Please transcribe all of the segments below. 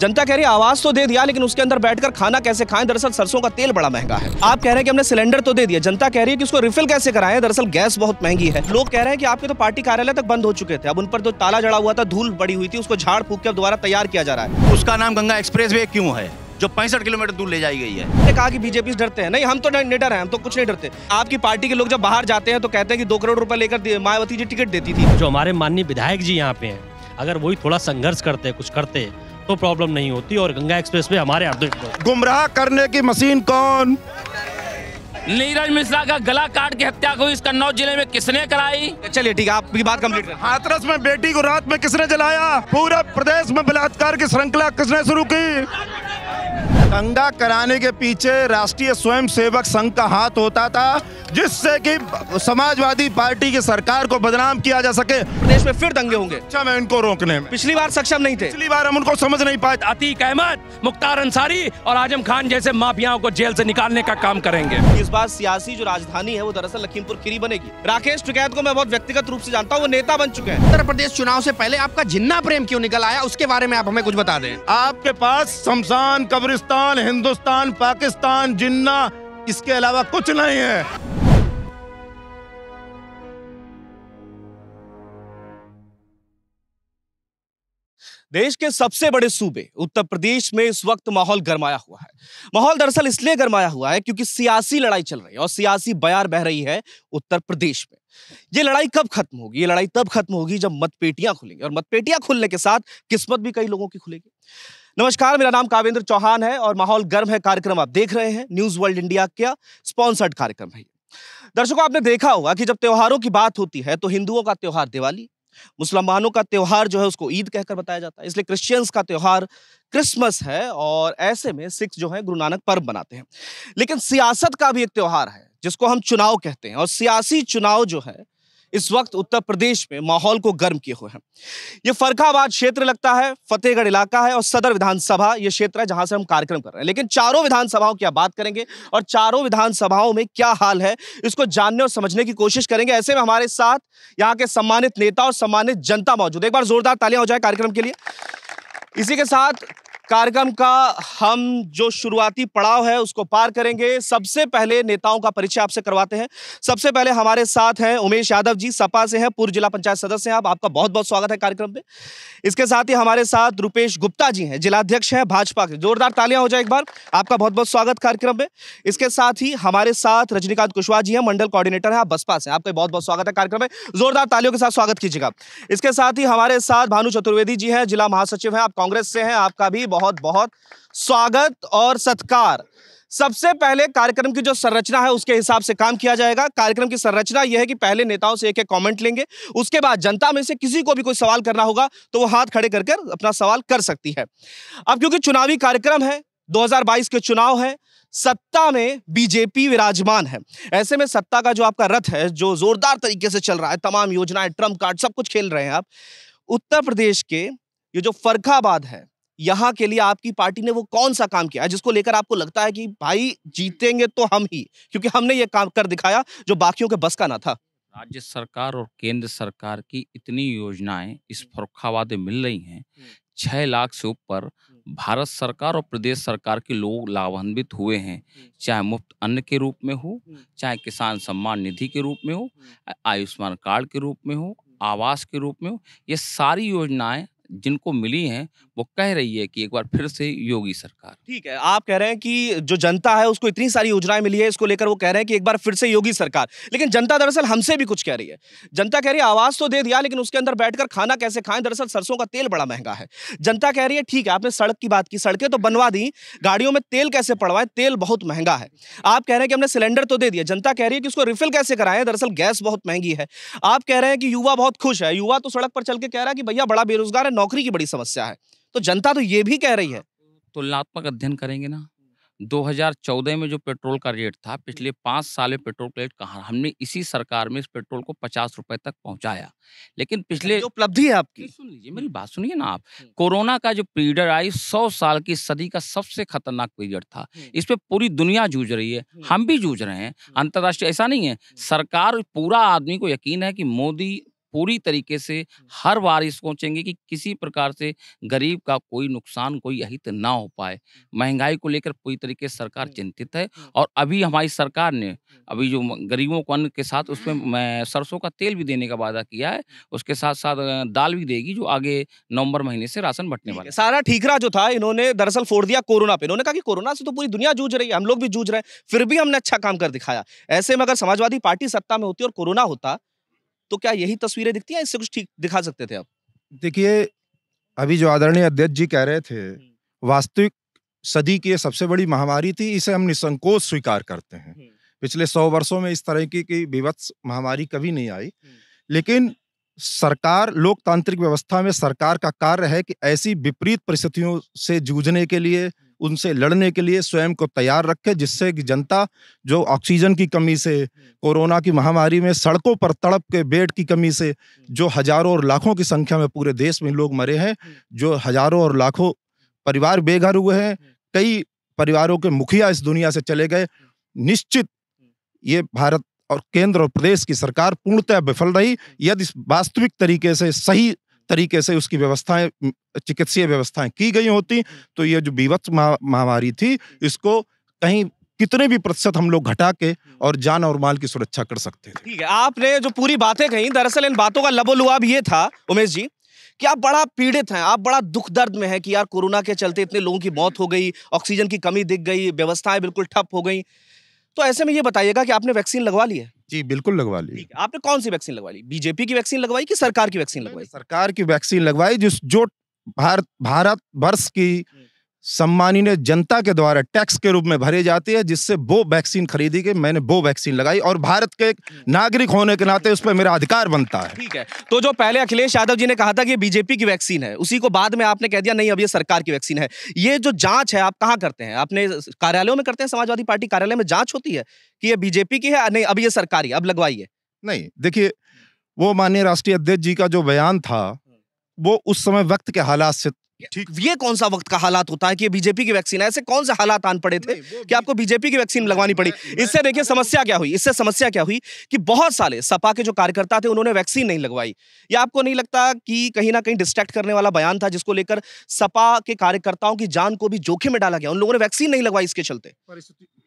जनता कह रही है आवाज तो दे दिया लेकिन उसके अंदर बैठकर खाना कैसे खाएं दरअसल सरसों का तेल बड़ा महंगा है आप कह रहे हैं कि हमने सिलेंडर तो दे दिया जनता कह रही है कि उसको रिफिल कैसे कराएं दरअसल गैस बहुत महंगी है लोग कह रहे हैं कि आपके तो पार्टी कार्यालय तक बंद हो चुके थे अब उन पर जो तो ताला जड़ा हुआ था धूल बड़ी हुई थी उसको झाड़ फूक के द्वारा तैयार किया जा रहा है उसका नाम गंगा एक्सप्रेस क्यों है जो पैंसठ किलोमीटर दूर ले जाई गई है कहा कि बीजेपी डरते हैं नहीं हम तो निडर हैं हम तो कुछ नहीं डरते आपकी पार्टी के लोग जब बाहर जाते हैं तो कहते हैं कि दो करोड़ रुपए लेकर मायावती जी टिकट देती थी जो हमारे माननीय विधायक जी यहाँ पे हैं अगर वही थोड़ा संघर्ष करते कुछ करते तो प्रॉब्लम नहीं होती और गंगा एक्सप्रेस में हमारे गुमराह करने की मशीन कौन नीरज मिश्रा का गला काट के हत्या हुई इस कन्नौज जिले में किसने कराई चलिए ठीक है आपकी बात कम्प्लीट हाथरस में बेटी को रात में किसने जलाया पूरे प्रदेश में बलात्कार की श्रृंखला किसने शुरू की दंगा कराने के पीछे राष्ट्रीय स्वयंसेवक संघ का हाथ होता था जिससे कि समाजवादी पार्टी की सरकार को बदनाम किया जा सके प्रदेश में फिर दंगे होंगे अच्छा मैं इनको रोकने में पिछली बार सक्षम नहीं थे पिछली बार हम उनको समझ नहीं पाए अतीक अहमद मुख्तार अंसारी और आजम खान जैसे माफियाओं को जेल से निकालने का काम करेंगे इस बार सियासी जो राजधानी है वो दरअसल लखीमपुर खीरी बनेगी राकेश टिकैत को मैं बहुत व्यक्तिगत रूप से जानता हूँ वो नेता बन चुके हैं उत्तर प्रदेश चुनाव से पहले आपका जिन्ना प्रेम क्यों निकल आया उसके बारे में आप हमें कुछ बता दें आपके पास शमशान कब्रिस्तान हिंदुस्तान पाकिस्तान जिन्ना इसके अलावा कुछ नहीं है देश के सबसे बड़े सूबे उत्तर प्रदेश में इस वक्त माहौल गरमाया हुआ है माहौल दरअसल इसलिए गरमाया हुआ है क्योंकि सियासी लड़ाई चल रही है और सियासी बयार बह रही है उत्तर प्रदेश में ये लड़ाई कब खत्म होगी ये लड़ाई तब खत्म होगी जब मतपेटियां खुलेंगी और मतपेटियां खुलने के साथ किस्मत भी कई लोगों की खुलेगी नमस्कार मेरा नाम कावेंद्र चौहान है और माहौल गर्म है कार्यक्रम आप देख रहे हैं न्यूज वर्ल्ड इंडिया का स्पॉन्सर्ड कार्यक्रम है दर्शकों आपने देखा होगा कि जब त्योहारों की बात होती है तो हिंदुओं का त्यौहार दिवाली मुसलमानों का त्यौहार जो है उसको ईद कहकर बताया जाता है इसलिए क्रिश्चियंस का त्यौहार क्रिसमस है और ऐसे में सिख जो है गुरु नानक पर्व बनाते हैं लेकिन सियासत का भी एक त्यौहार है जिसको हम चुनाव कहते हैं और सियासी चुनाव जो है इस वक्त उत्तर प्रदेश में माहौल को गर्म किए हुए हैं ये फरखाबाद क्षेत्र लगता है फतेहगढ़ इलाका है और सदर विधानसभा ये क्षेत्र है जहां से हम कार्यक्रम कर रहे हैं लेकिन चारों विधानसभाओं की बात करेंगे और चारों विधानसभाओं में क्या हाल है इसको जानने और समझने की कोशिश करेंगे ऐसे में हमारे साथ यहाँ के सम्मानित नेता और सम्मानित जनता मौजूद एक बार जोरदार तालियां हो जाए कार्यक्रम के लिए इसी के साथ कार्यक्रम का हम जो शुरुआती पड़ाव है उसको पार करेंगे सबसे पहले नेताओं का परिचय आपसे करवाते हैं सबसे पहले हमारे साथ हैं उमेश यादव जी सपा से हैं पूर्व जिला पंचायत सदस्य हैं आप आपका बहुत बहुत स्वागत है कार्यक्रम में इसके साथ ही हमारे साथ रूपेश गुप्ता जी हैं जिलाध्यक्ष हैं भाजपा के जोरदार तालियां हो जाए एक बार आपका बहुत बहुत स्वागत कार्यक्रम में इसके साथ ही हमारे साथ रजनीकांत कुशवाहा जी हैं मंडल कोऑर्डिनेटर हैं आप बसपा से आपका बहुत बहुत स्वागत है कार्यक्रम में जोरदार तालियों के साथ स्वागत कीजिएगा इसके साथ ही हमारे साथ भानु चतुर्वेदी जी हैं जिला महासचिव हैं आप कांग्रेस से हैं आपका भी बहुत बहुत स्वागत और सत्कार सबसे पहले कार्यक्रम की जो संरचना है उसके हिसाब से काम किया जाएगा कार्यक्रम की संरचना यह है कि पहले नेताओं से एक एक कमेंट लेंगे उसके बाद जनता में से किसी को भी कोई सवाल करना होगा तो वो हाथ खड़े करके अपना सवाल कर सकती है अब क्योंकि चुनावी कार्यक्रम है 2022 के चुनाव है सत्ता में बीजेपी विराजमान है ऐसे में सत्ता का जो आपका रथ है जो जोरदार तरीके से चल रहा है तमाम योजनाएं ट्रम्प कार्ड सब कुछ खेल रहे हैं आप उत्तर प्रदेश के ये जो फरखाबाद है यहाँ के लिए आपकी पार्टी ने वो कौन सा काम किया जिसको लेकर आपको लगता है कि भाई जीतेंगे तो हम ही क्योंकि हमने ये काम कर दिखाया जो बाकियों के बस का ना था राज्य सरकार और केंद्र सरकार की इतनी योजनाएं इस हम्म। फरुखाबाद में मिल रही हैं हम्म। छः लाख से ऊपर हम्म। भारत सरकार और प्रदेश सरकार के लोग लाभान्वित हुए हैं चाहे मुफ्त अन्न के रूप में हो चाहे किसान सम्मान निधि के रूप में हो आयुष्मान कार्ड के रूप में हो आवास के रूप में हो ये सारी योजनाएं जिनको मिली हैं वो कह रही है कि एक बार फिर से योगी सरकार ठीक है आप कह रहे हैं कि जो जनता है उसको इतनी सारी योजनाएं मिली है इसको लेकर वो कह रहे हैं कि एक बार फिर से योगी सरकार लेकिन जनता दरअसल हमसे भी कुछ कह रही है जनता कह रही है आवाज तो दे दिया लेकिन उसके अंदर बैठकर खाना कैसे खाएं दरअसल सरसों का तेल बड़ा महंगा है जनता कह रही है ठीक है आपने सड़क की बात की सड़कें तो बनवा दी गाड़ियों में तेल कैसे पड़वाएं तेल बहुत महंगा है आप कह रहे हैं कि हमने सिलेंडर तो दे दिया जनता कह रही है कि उसको रिफिल कैसे कराएं दरअसल गैस बहुत महंगी है आप कह रहे हैं कि युवा बहुत खुश है युवा तो सड़क पर चल के कह रहा है कि भैया बड़ा बेरोजगार है नौकरी की बड़ी समस्या है तो जनता तो ये भी कह रही है तुलनात्मक अध्ययन करेंगे ना 2014 में जो पेट्रोल का रेट था पिछले पाँच साल में पेट्रोल का रेट कहाँ हमने इसी सरकार में इस पेट्रोल को पचास रुपए तक पहुंचाया लेकिन पिछले जो उपलब्धि है आपकी सुन लीजिए मेरी बात सुनिए ना आप हम्म। कोरोना का जो पीरियड आई सौ साल की सदी का सबसे खतरनाक पीरियड था हम्म। इस पर पूरी दुनिया जूझ रही है हम्म। हम भी जूझ रहे हैं अंतर्राष्ट्रीय ऐसा नहीं है सरकार पूरा आदमी को यकीन है कि मोदी पूरी तरीके से हर बार ये सोचेंगे कि किसी प्रकार से गरीब का कोई नुकसान कोई अहित ना हो पाए महंगाई को लेकर पूरी तरीके से सरकार चिंतित है और अभी हमारी सरकार ने अभी जो गरीबों को अन्न के साथ उसमें सरसों का तेल भी देने का वादा किया है उसके साथ साथ दाल भी देगी जो आगे नवंबर महीने से राशन बटने वाला सारा ठीकरा जो था इन्होंने दरअसल फोड़ दिया कोरोना पे इन्होंने कहा कि कोरोना से तो पूरी दुनिया जूझ रही है हम लोग भी जूझ रहे हैं फिर भी हमने अच्छा काम कर दिखाया ऐसे में अगर समाजवादी पार्टी सत्ता में होती और कोरोना होता तो क्या यही तस्वीरें दिखती हैं इससे कुछ ठीक दिखा सकते थे आप देखिए अभी जो आदरणीय अध्यक्ष जी कह रहे थे हम्म। वास्तविक सदी की सबसे बड़ी महामारी थी इसे हम निसंकोच स्वीकार करते हैं हम्म। पिछले सौ वर्षों में इस तरह की, कोई विवत्स महामारी कभी नहीं आई हम्म। लेकिन सरकार लोकतांत्रिक व्यवस्था में सरकार का कार्य है कि ऐसी विपरीत परिस्थितियों से जूझने के लिए उनसे लड़ने के लिए स्वयं को तैयार रखे जिससे कि जनता जो ऑक्सीजन की कमी से कोरोना की महामारी में सड़कों पर तड़प के बेड की कमी से जो हजारों और लाखों की संख्या में पूरे देश में लोग मरे हैं जो हजारों और लाखों परिवार बेघर हुए हैं कई परिवारों के मुखिया इस दुनिया से चले गए निश्चित ये भारत और केंद्र और प्रदेश की सरकार पूर्णतः विफल रही यदि वास्तविक तरीके से सही तरीके से उसकी व्यवस्थाएं चिकित्सीय व्यवस्थाएं की गई होती तो ये जो बीवत महामारी थी इसको कहीं कितने भी प्रतिशत हम लोग घटा के और जान और माल की सुरक्षा कर सकते थे ठीक है आपने जो पूरी बातें कही दरअसल इन बातों का लबोलुआब ये था उमेश जी कि आप बड़ा पीड़ित हैं आप बड़ा दुख दर्द में हैं कि यार कोरोना के चलते इतने लोगों की मौत हो गई ऑक्सीजन की कमी दिख गई व्यवस्थाएं बिल्कुल ठप हो गई तो ऐसे में ये बताइएगा कि आपने वैक्सीन लगवा ली है जी बिल्कुल लगवा ली आपने कौन सी वैक्सीन लगवा ली बीजेपी की वैक्सीन लगवाई कि सरकार की वैक्सीन लगवाई सरकार की वैक्सीन लगवाई जिस जो भारत भारत वर्ष की सम्मानीय जनता के द्वारा टैक्स के रूप में भरे जाती है जिससे वो वैक्सीन खरीदी गई मैंने वो वैक्सीन लगाई और भारत के हम्म। नागरिक होने के नाते उस पर मेरा अधिकार बनता है ठीक है तो जो पहले अखिलेश यादव जी ने कहा था कि बीजेपी की वैक्सीन है उसी को बाद में आपने कह दिया नहीं अब ये सरकार की वैक्सीन है ये जो जाँच है आप कहाँ करते हैं अपने कार्यालयों में करते हैं समाजवादी पार्टी कार्यालय में जाँच होती है कि ये बीजेपी की है नहीं अब ये सरकारी अब लगवाइए नहीं देखिए वो माननीय राष्ट्रीय अध्यक्ष जी का जो बयान था वो उस समय वक्त के हालात से ये कौन सा वक्त का हालात होता है कि बीजेपी की वैक्सीन ऐसे कौन से हालात आन पड़े थे कि आपको बीजेपी की वैक्सीन लगवानी पड़ी इससे देखिए समस्या क्या हुई इससे समस्या क्या हुई कि बहुत सारे सपा के जो कार्यकर्ता थे उन्होंने वैक्सीन नहीं लगवाई या आपको नहीं लगता कि कहीं ना कहीं डिस्ट्रैक्ट करने वाला बयान था जिसको लेकर सपा के कार्यकर्ताओं की जान को भी जोखिम में डाला गया उन लोगों ने वैक्सीन नहीं लगवाई इसके चलते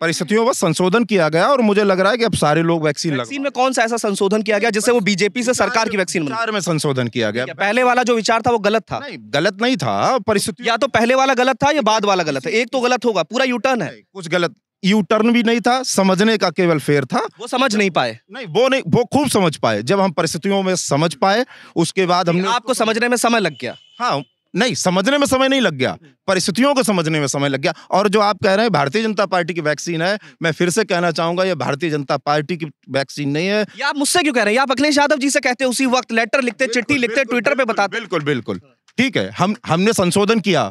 परिस्थितियों पर संशोधन किया गया और मुझे लग रहा है कि अब सारे लोग वैक्सीन वैक्सीन में कौन सा ऐसा संशोधन किया गया जिससे वो बीजेपी से सरकार की वैक्सीन में संशोधन किया गया पहले वाला जो विचार था वो गलत था गलत नहीं था हाँ परिस्थिति या तो पहले वाला गलत था या बाद वाला गलत है एक तो गलत होगा पूरा यू टर्न है कुछ गलत यू टर्न भी नहीं था समझने का केवल फेर था वो समझ नहीं पाए नहीं वो नहीं वो खूब समझ पाए जब हम परिस्थितियों में समझ पाए उसके बाद हमने आपको समझने में समय लग गया हाँ नहीं समझने में समय नहीं लग गया परिस्थितियों को समझने में समय लग गया और जो आप कह रहे हैं भारतीय जनता पार्टी की वैक्सीन है मैं फिर से कहना चाहूंगा ये भारतीय जनता पार्टी की वैक्सीन नहीं है आप मुझसे क्यों कह रहे हैं आप अखिलेश यादव जी से कहते उसी वक्त लेटर लिखते चिट्ठी लिखते ट्विटर पे बताते बिल्कुल बिल्कुल ठीक है हम हमने संशोधन किया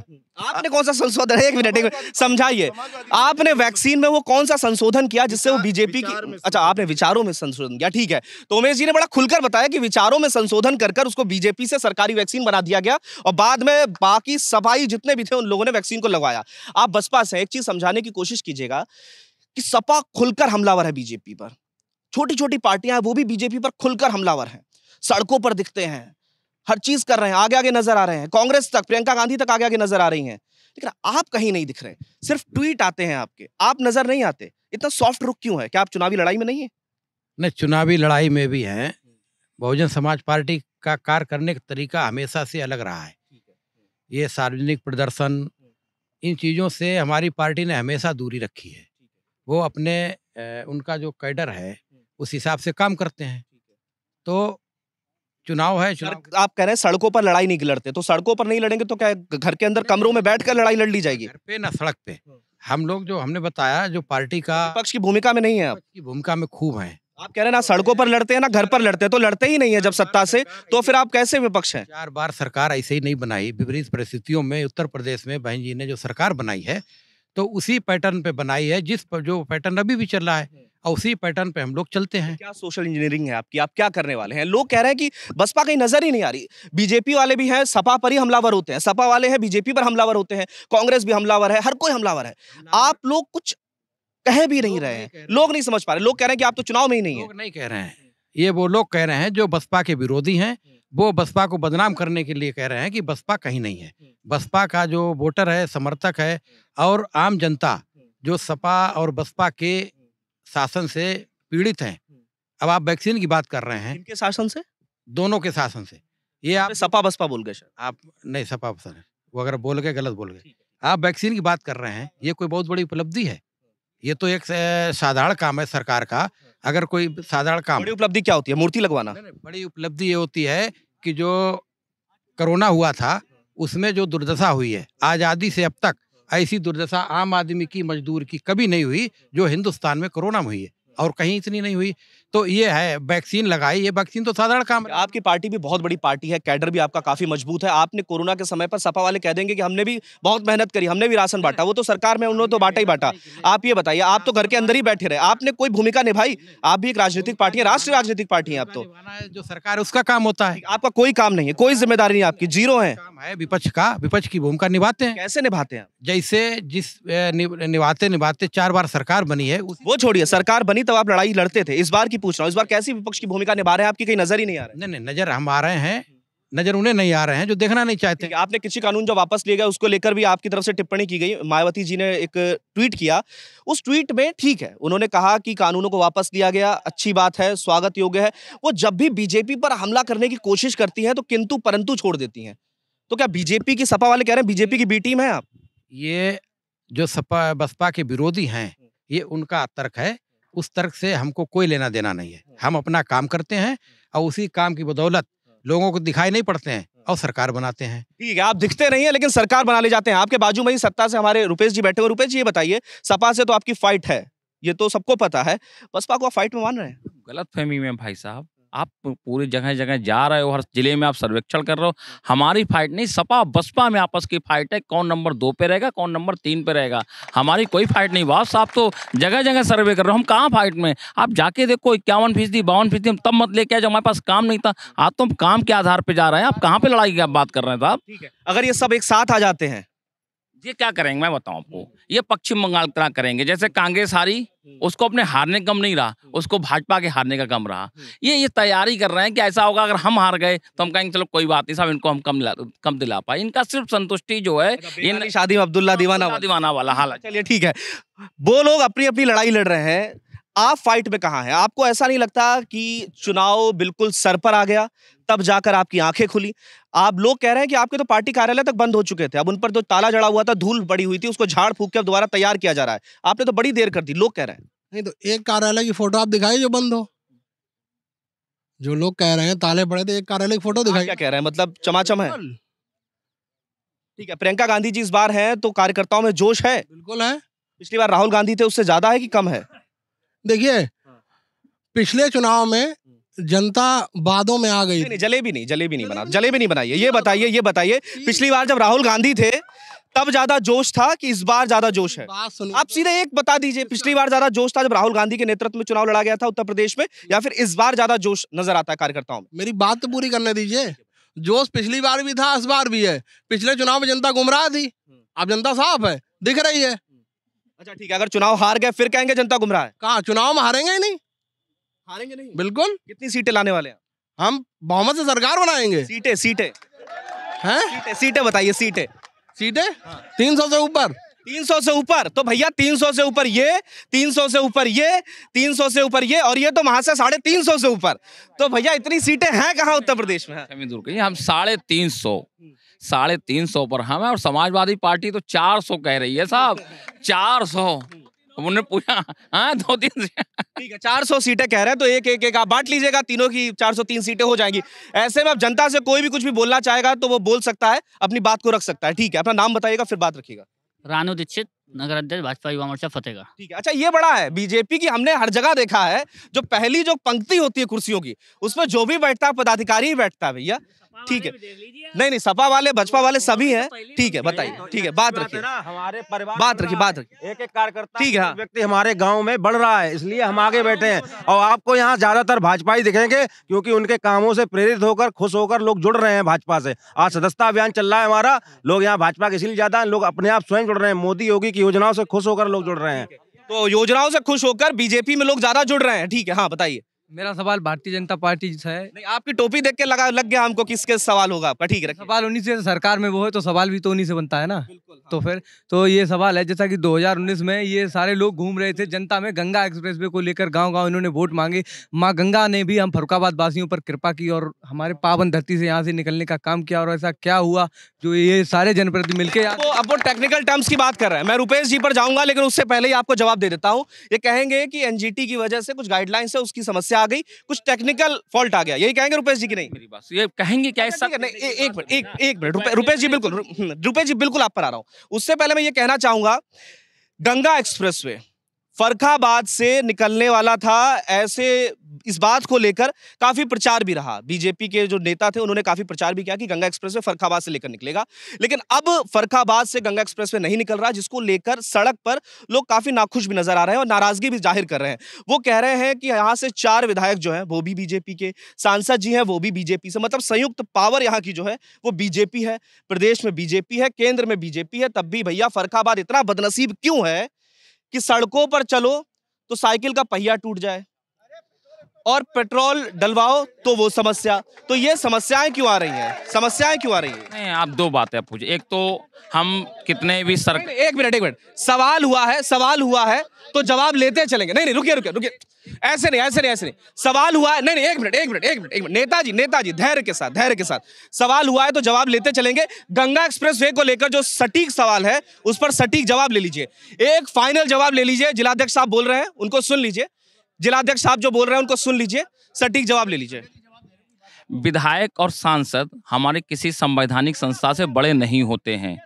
आपने कौन सा संशोधन एक मिनट एक समझाइए आपने वैक्सीन में वो कौन सा संशोधन किया जिससे वो बीजेपी की अच्छा आपने विचारों में संशोधन किया ठीक है तो उमेश जी ने बड़ा खुलकर बताया कि विचारों में संशोधन कर कर उसको बीजेपी से सरकारी वैक्सीन बना दिया गया और बाद में बाकी सफाई जितने भी थे उन लोगों ने वैक्सीन को लगवाया आप बसपा से एक चीज समझाने की कोशिश कीजिएगा कि सपा खुलकर हमलावर है बीजेपी पर छोटी छोटी पार्टियां हैं वो भी बीजेपी पर खुलकर हमलावर हैं सड़कों पर दिखते हैं हर चीज कर रहे हैं आगे आगे नजर आ रहे हैं कांग्रेस तक प्रियंका गांधी तक आगे आगे नजर आ रही हैं लेकिन आप कहीं नहीं दिख रहे सिर्फ ट्वीट आते हैं आपके आप नजर नहीं आते इतना सॉफ्ट रुक क्यों है क्या आप चुनावी लड़ाई में नहीं है नहीं चुनावी लड़ाई में भी हैं बहुजन समाज पार्टी का कार्य करने का तरीका हमेशा से अलग रहा है ये सार्वजनिक प्रदर्शन इन चीज़ों से हमारी पार्टी ने हमेशा दूरी रखी है वो अपने उनका जो कैडर है हम्म। उस हिसाब से काम करते हैं तो चुनाव है चुनाव आप कह रहे हैं सड़कों पर लड़ाई नहीं लड़ते तो सड़कों पर नहीं लड़ेंगे तो क्या घर के अंदर कमरों में बैठ कर लड़ाई लड़ ली जाएगी घर पे ना सड़क पे हम्म। हम लोग जो हमने बताया जो पार्टी का पक्ष की भूमिका में नहीं है आप की भूमिका में खूब है आप कह रहे हैं ना सड़कों पर लड़ते हैं ना घर पर लड़ते हैं तो लड़ते ही नहीं है जब सत्ता से तो फिर आप कैसे विपक्ष हैं चार बार सरकार ऐसे ही नहीं बनाई विपरीत परिस्थितियों में उत्तर प्रदेश में बहन जी ने जो सरकार बनाई है तो उसी पैटर्न पे बनाई है जिस पर जो पैटर्न अभी भी चल रहा है हम्म। और उसी पैटर्न पे हम लोग चलते तो हैं क्या सोशल इंजीनियरिंग है आपकी आप क्या करने वाले हैं लोग कह रहे हैं कि बसपा कहीं नजर ही नहीं आ रही बीजेपी वाले भी हैं सपा पर ही हमलावर होते हैं सपा वाले हैं बीजेपी पर हमलावर होते हैं कांग्रेस भी हमलावर है हर कोई हमलावर है आप लोग कुछ कह भी नहीं रहे हैं लोग नहीं समझ पा रहे लोग कह रहे हैं कि आप तो चुनाव में ही नहीं है नहीं कह रहे हैं ये वो लोग कह रहे हैं जो बसपा के विरोधी हैं वो बसपा को बदनाम करने के लिए कह रहे हैं कि बसपा कहीं नहीं है बसपा का जो वोटर है समर्थक है और आम जनता जो सपा और बसपा के शासन से पीड़ित हैं अब आप वैक्सीन की बात कर रहे हैं इनके शासन से दोनों के शासन से ये तो आप सपा बसपा बोल गए सर आप नहीं सपा बसपा वो अगर बोल गए गलत बोल गए आप वैक्सीन की बात कर रहे हैं ये कोई बहुत बड़ी उपलब्धि है ये तो एक साधारण काम है सरकार का हाँ। अगर कोई साधारण काम बड़ी उपलब्धि क्या होती है मूर्ति लगवाना नहीं, नहीं, बड़ी उपलब्धि ये होती है कि जो कोरोना हुआ था हाँ। उसमें जो दुर्दशा हुई है हाँ। आज़ादी से अब तक ऐसी दुर्दशा आम आदमी की मजदूर की कभी नहीं हुई जो हिंदुस्तान में कोरोना में हुई है और कहीं इतनी नहीं हुई तो ये है वैक्सीन लगाई ये वैक्सीन तो साधारण काम आपकी पार्टी भी बहुत बड़ी पार्टी है कैडर भी आपका काफी मजबूत है आपने कोरोना के समय पर सपा वाले कह देंगे कि हमने भी बहुत मेहनत करी हमने भी राशन बांटा वो तो सरकार में उन्होंने तो बांटा ही बांटा आप ये बताइए आप तो घर के अंदर ही बैठे रहे आपने कोई भूमिका निभाई आप भी एक राजनीतिक पार्टी है राष्ट्रीय राजनीतिक पार्टी है आप तो जो सरकार उसका काम होता है आपका कोई काम नहीं है कोई जिम्मेदारी नहीं आपकी जीरो है विपक्ष का विपक्ष की भूमिका निभाते हैं कैसे निभाते हैं जैसे जिस निभाते निभाते चार बार सरकार बनी है वो छोड़िए सरकार बनी तब आप लड़ाई लड़ते थे इस बार की पूछ रहा हूँ इस बार कैसी विपक्ष की भूमिका निभा रहे हैं आपकी कहीं नजर ही नहीं आ रहा नहीं नहीं नजर हम आ रहे हैं नजर उन्हें नहीं आ रहे हैं जो देखना नहीं चाहते आपने कृषि कानून जो वापस लिया गया उसको लेकर भी आपकी तरफ से टिप्पणी की गई मायावती जी ने एक ट्वीट किया उस ट्वीट में ठीक है उन्होंने कहा कि कानूनों को वापस लिया गया अच्छी बात है स्वागत योग्य है वो जब भी बीजेपी पर हमला करने की कोशिश करती है तो किंतु परंतु छोड़ देती हैं तो क्या बीजेपी की सपा वाले कह रहे हैं बीजेपी की बी टीम है आप ये जो सपा बसपा के विरोधी हैं ये उनका तर्क है उस तर्क से हमको कोई लेना देना नहीं है हाँ। हम अपना काम करते हैं हाँ। और उसी काम की बदौलत हाँ। लोगों को दिखाई नहीं पड़ते हैं और सरकार बनाते हैं ठीक है आप दिखते नहीं है लेकिन सरकार बना ले जाते हैं आपके बाजू में ही सत्ता से हमारे रुपेश जी बैठे हुए रुपेश जी ये बताइए सपा से तो आपकी फाइट है ये तो सबको पता है बसपा को फाइट में मान रहे हैं गलत फहमी में भाई साहब आप पूरी जगह जगह जा रहे हो हर जिले में आप सर्वेक्षण कर रहे हो हमारी फाइट नहीं सपा बसपा में आपस की फाइट है कौन नंबर दो पे रहेगा कौन नंबर तीन पे रहेगा हमारी कोई फाइट नहीं वापस आप तो जगह जगह सर्वे कर रहे हो हम कहाँ फाइट में आप जाके देखो इक्यावन फीसदी बावन फीसदी हम तब मत लेके आए जब हमारे पास काम नहीं था आज तो हम काम के आधार पर जा रहे हैं आप कहाँ पर लड़ाई की आप बात कर रहे हैं साहब अगर ये सब एक साथ आ जाते हैं ये क्या करेंगे मैं बताऊँ आपको ये पश्चिम बंगाल तरह करेंगे जैसे कांग्रेस हारी हम्म। उसको अपने हारने कम नहीं रहा हम्म। उसको भाजपा के हारने का कम रहा हम्म। ये ये तैयारी कर रहे हैं कि ऐसा होगा अगर हम हार गए तो हम कहेंगे चलो कोई बात नहीं साहब इनको हम कम कम दिला पाए इनका सिर्फ संतुष्टि जो है अच्छा, इन शादी में अब्दुल्ला हाँ, दीवाना दीवाना वाला हाल चलिए ठीक है वो लोग अपनी अपनी लड़ाई लड़ रहे हैं आप फाइट में कहा हैं आपको ऐसा नहीं लगता कि चुनाव बिल्कुल सर पर आ गया तब जाकर आपकी आंखें खुली आप लोग कह रहे हैं कि आपके तो पार्टी कार्यालय तक बंद हो चुके थे अब उन पर तो ताला जड़ा हुआ था धूल पड़ी हुई थी उसको झाड़ फूक के अब दोबारा तैयार किया जा रहा है आपने तो बड़ी देर कर दी लोग कह रहे हैं नहीं तो एक कार्यालय की फोटो आप दिखाई जो बंद हो जो लोग कह रहे हैं ताले पड़े थे एक कार्यालय की फोटो दिखाई क्या कह रहे हैं मतलब चमाचम है ठीक है प्रियंका गांधी जी इस बार हैं तो कार्यकर्ताओं में जोश है बिल्कुल है पिछली बार राहुल गांधी थे उससे ज्यादा है कि कम है देखिए हाँ। पिछले चुनाव में हम्म। जनता बादों में आ गई नहीं, नहीं जलेबी नहीं जलेबी नहीं बना जलेबी नहीं बनाइए ये बताइए ये बताइए पिछली बार जब राहुल गांधी थे तब ज्यादा जोश था कि इस बार ज्यादा जोश है आप सीधे एक बता दीजिए अच्छा। पिछली बार ज्यादा जोश था जब राहुल गांधी के नेतृत्व में चुनाव लड़ा गया था उत्तर प्रदेश में या फिर इस बार ज्यादा जोश नजर आता है कार्यकर्ताओं में मेरी बात तो पूरी करने दीजिए जोश पिछली बार भी था इस बार भी है पिछले चुनाव में जनता गुमराह थी अब हम्म। जनता साफ है दिख रही है अच्छा ठीक है अगर चुनाव हार गए फिर कहेंगे जनता गुमराह है कहा चुनाव में हारेंगे ही नहीं हारेंगे नहीं बिल्कुल कितनी सीटें लाने वाले हैं हम बहुमत से सरकार बनाएंगे सीटें सीटें हैं सीटें बताइए सीटें सीटें हाँ। तीन सौ से ऊपर तीन सौ से ऊपर तो भैया तीन सौ से ऊपर ये तीन सौ से ऊपर ये तीन सौ से ऊपर ये और ये तो वहां से साढ़े तीन सौ से ऊपर तो भैया इतनी सीटें हैं कहाँ उत्तर प्रदेश में अच्छा, हम साढ़े तीन सौ हम्म। साढ़े तीन सौ पर हम हाँ है और समाजवादी पार्टी तो चार सौ कह रही है साहब चार सौ उन्होंने हम्म। पूछा हाँ दो तीन ठीक है चार सौ सीटें कह रहे हैं तो एक एक एक आप बांट लीजिएगा तीनों की चार सौ तीन सीटें हो जाएंगी ऐसे में अब जनता से कोई भी कुछ भी बोलना चाहेगा तो वो बोल सकता है अपनी बात को रख सकता है ठीक है अपना नाम बताइएगा फिर बात रखिएगा रानू दीक्षित नगर अध्यक्ष भाजपा युवा मोर्चा फतेहगा ठीक है अच्छा ये बड़ा है बीजेपी की हमने हर जगह देखा है जो पहली जो पंक्ति होती है कुर्सियों की उसमें जो भी बैठता है पदाधिकारी ही बैठता है भैया ठीक है नहीं नहीं सपा वाले भाजपा वाले सभी तो हैं ठीक है बताइए ठीक है बात रखिए हमारे परिवार बात रखिए बात रखिए एक एक कार्यकर्ता ठीक है हाँ। व्यक्ति हमारे गाँव में बढ़ रहा है इसलिए हम आगे हाँ, बैठे हैं हाँ, और आपको यहाँ ज्यादातर भाजपा ही दिखेंगे क्योंकि उनके कामों से प्रेरित होकर खुश होकर लोग जुड़ रहे हैं भाजपा से आज सदस्यता अभियान चल रहा है हमारा लोग यहाँ भाजपा के इसलिए ज्यादा लोग अपने आप स्वयं जुड़ रहे हैं मोदी योगी की योजनाओं से खुश होकर लोग जुड़ रहे हैं तो योजनाओं से खुश होकर बीजेपी में लोग ज्यादा जुड़ रहे हैं ठीक है हाँ बताइए मेरा सवाल भारतीय जनता पार्टी से है नहीं आपकी टोपी देख के लगा लग गया हमको किसके सवाल होगा पर ठीक है सवाल उन्हीं से सरकार में वो है तो सवाल भी तो उन्हीं से बनता है ना हाँ। तो फिर तो ये सवाल है जैसा कि 2019 में ये सारे लोग घूम रहे थे जनता में गंगा एक्सप्रेस वे को लेकर गांव गांव इन्होंने वोट मांगे माँ गंगा ने भी हम फरुखाबाद वासियों पर कृपा की और हमारे पावन धरती से यहाँ से निकलने का काम किया और ऐसा क्या हुआ जो ये सारे जनप्रति मिलकर तो अब वो टेक्निकल टर्म्स की बात कर रहे हैं मैं रूपेश जी पर जाऊंगा लेकिन उससे पहले ही आपको जवाब दे देता हूँ ये कहेंगे कि एनजीटी की वजह से कुछ गाइडलाइंस है उसकी समस्या समस्या आ गई कुछ टेक्निकल फॉल्ट आ गया यही कहेंगे रुपेश जी की नहीं मेरी बात ये कहेंगे क्या इस नहीं, एक मिनट एक एक मिनट रुपेश जी बिल्कुल हम्म, रुपेश जी बिल्कुल आप पर आ रहा हूँ उससे पहले मैं ये कहना चाहूंगा गंगा एक्सप्रेस फरखाबाद से निकलने वाला था ऐसे इस बात को लेकर काफी प्रचार भी रहा बीजेपी के जो नेता थे उन्होंने काफी प्रचार भी किया कि गंगा एक्सप्रेस वे फरखाबाद से लेकर निकलेगा लेकिन अब फरखाबाद से गंगा एक्सप्रेस वे नहीं निकल रहा जिसको लेकर सड़क पर लोग काफी नाखुश भी नजर आ रहे हैं और नाराजगी भी जाहिर कर रहे हैं वो कह रहे हैं कि यहाँ से चार विधायक जो है वो भी बीजेपी के सांसद जी हैं वो भी बीजेपी से मतलब संयुक्त पावर यहाँ की जो है वो बीजेपी है प्रदेश में बीजेपी है केंद्र में बीजेपी है तब भी भैया फरखाबाद इतना बदनसीब क्यों है कि सड़कों पर चलो तो साइकिल का पहिया टूट जाए और पेट्रोल डलवाओ तो वो समस्या तो ये समस्याएं क्यों आ रही हैं समस्याएं क्यों आ रही हैं नहीं आप दो बातें पूछे एक तो हम कितने भी सर एक मिनट एक मिनट सवाल हुआ है सवाल हुआ है तो जवाब लेते चलेंगे नहीं नहीं रुकिए रुकिए रुकिए ऐसे नहीं ऐसे नहीं ऐसे नहीं सवाल हुआ है नहीं नहीं एक मिनट एक मिनट एक मिनट एक मिनट नेताजी नेताजी धैर्य के साथ धैर्य के साथ सवाल हुआ है तो जवाब लेते चलेंगे गंगा एक्सप्रेस वे को लेकर जो सटीक सवाल है उस पर सटीक जवाब ले लीजिए एक फाइनल जवाब ले लीजिए जिलाध्यक्ष साहब बोल रहे हैं उनको सुन लीजिए जिलाध्यक्ष साहब जो बोल रहे हैं उनको सुन लीजिए सटीक जवाब ले लीजिए विधायक और सांसद हमारे किसी संवैधानिक संस्था से बड़े नहीं होते हैं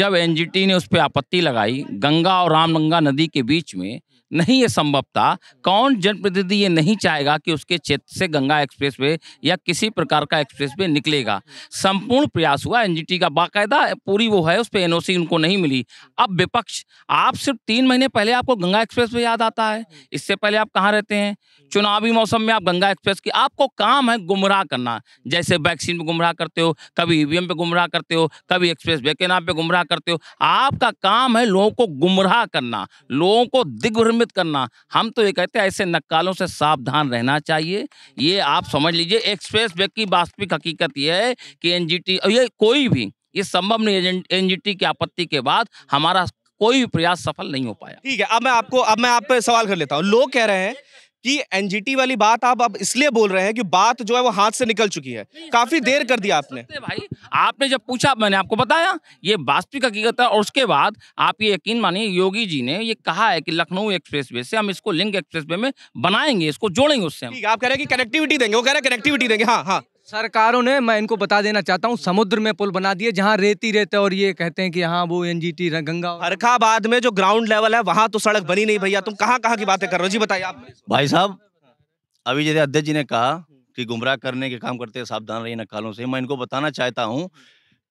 जब एनजीटी ने उस पर आपत्ति लगाई गंगा और रामगंगा नदी के बीच में नहीं संभव था कौन जनप्रतिनिधि ये नहीं चाहेगा कि उसके क्षेत्र से गंगा एक्सप्रेसवे या किसी प्रकार का एक्सप्रेसवे निकलेगा संपूर्ण प्रयास हुआ एनजीटी का बाकायदा पूरी वो है उस पर एन उनको नहीं मिली अब विपक्ष आप सिर्फ तीन महीने पहले आपको गंगा एक्सप्रेस याद आता है इससे पहले आप कहाँ रहते हैं चुनावी मौसम में आप गंगा एक्सप्रेस की आपको काम है गुमराह करना जैसे वैक्सीन पर गुमराह करते हो कभी ईवीएम पे गुमराह करते हो कभी एक्सप्रेस वे के नाम पर गुमराह करते हो आपका काम है लोगों को गुमराह करना लोगों को दिग्भ्रम निलंबित करना हम तो ये कहते हैं ऐसे नक्कालों से सावधान रहना चाहिए ये आप समझ लीजिए एक्सप्रेस वे की वास्तविक हकीकत यह है कि एन ये कोई भी ये संभव नहीं एन की आपत्ति के बाद हमारा कोई भी प्रयास सफल नहीं हो पाया ठीक है अब मैं आपको अब मैं आप पे सवाल कर लेता हूँ लोग कह रहे हैं कि एनजीटी वाली बात आप अब इसलिए बोल रहे हैं कि बात जो है वो हाथ से निकल चुकी है काफी देर कर तो दिया आपने भाई आपने जब पूछा मैंने आपको बताया ये वास्तविक हकीकत है और उसके बाद आप ये यकीन मानिए योगी जी ने ये कहा है कि लखनऊ एक्सप्रेस वे से हम इसको लिंक वे में बनाएंगे इसको जोड़ेंगे उससे हम आप कह रहे हैं कि कनेक्टिविटी देंगे वो कह रहे हैं कनेक्टिविटी देंगे हाँ हाँ सरकारों ने मैं इनको बता देना चाहता हूँ समुद्र में पुल बना दिए जहाँ रेती रहते और ये कहते हैं कि हाँ वो एनजीटी गंगा फरखाबाद में जो ग्राउंड लेवल है वहां तो सड़क बनी नहीं भैया तुम कहाँ कहाँ की बातें कर रहे हो जी बताइए आप भाई साहब अभी जैसे अध्यक्ष जी ने कहा कि गुमराह करने के काम करते हैं सावधान रही नकालों से मैं इनको बताना चाहता हूँ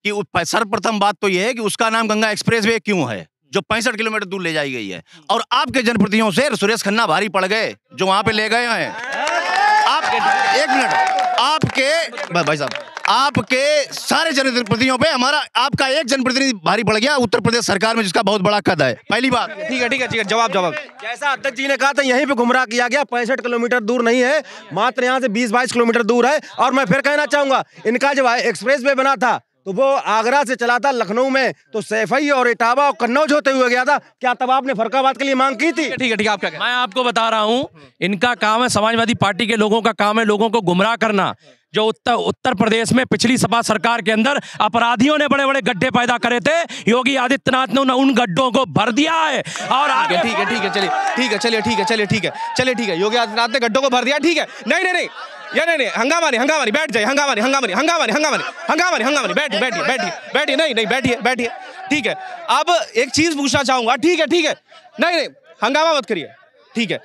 कि सर्वप्रथम बात तो ये है कि उसका नाम गंगा एक्सप्रेस वे क्यों है जो पैंसठ किलोमीटर दूर ले जाई गई है और आपके जनप्रतिनिधियों से सुरेश खन्ना भारी पड़ गए जो वहां पे ले गए हैं आप एक मिनट आपके भाई साहब आपके सारे जनप्रतिनिधियों पे हमारा आपका एक जनप्रतिनिधि भारी पड़ गया उत्तर प्रदेश सरकार में जिसका बहुत बड़ा कद है पहली बात ठीक है ठीक है ठीक है जवाब जवाब जैसा अध्यक्ष जी ने कहा था यहीं पे गुमराह किया गया पैंसठ किलोमीटर दूर नहीं है मात्र यहाँ से बीस बाईस किलोमीटर दूर है और मैं फिर कहना चाहूंगा इनका है एक्सप्रेस वे बना था तो वो आगरा से चला था लखनऊ में तो सैफई और इटावा और कन्नौज होते हुए गया था क्या तब आपने फरकाबाद के लिए मांग की थी ठीक है ठीक है आप क्या मैं आपको बता रहा हूँ इनका काम है समाजवादी पार्टी के लोगों का काम है लोगों को गुमराह करना जो उत्तर उत्तर प्रदेश में पिछली सपा सरकार के अंदर अपराधियों ने बड़े बड़े गड्ढे पैदा करे थे योगी आदित्यनाथ ने उन गड्ढों को भर दिया है और आगे ठीक है ठीक है चलिए ठीक है चलिए ठीक है चलिए ठीक है चलिए ठीक है योगी आदित्यनाथ ने गड्ढों को भर दिया ठीक है नहीं नहीं नहीं या नहीं नहीं हंगामा नहीं हंगामा बैठ जाइए हंगामा नहीं हंगामा नहीं हंगामा नहीं हंगामा नहीं हंगामा नहीं हंगामा नहीं बैठिए बैठिए बैठिए बैठिए नहीं नहीं बैठिए बैठिए ठीक है अब एक चीज पूछना चाहूंगा ठीक है ठीक है नहीं नहीं हंगामा मत करिए ठीक है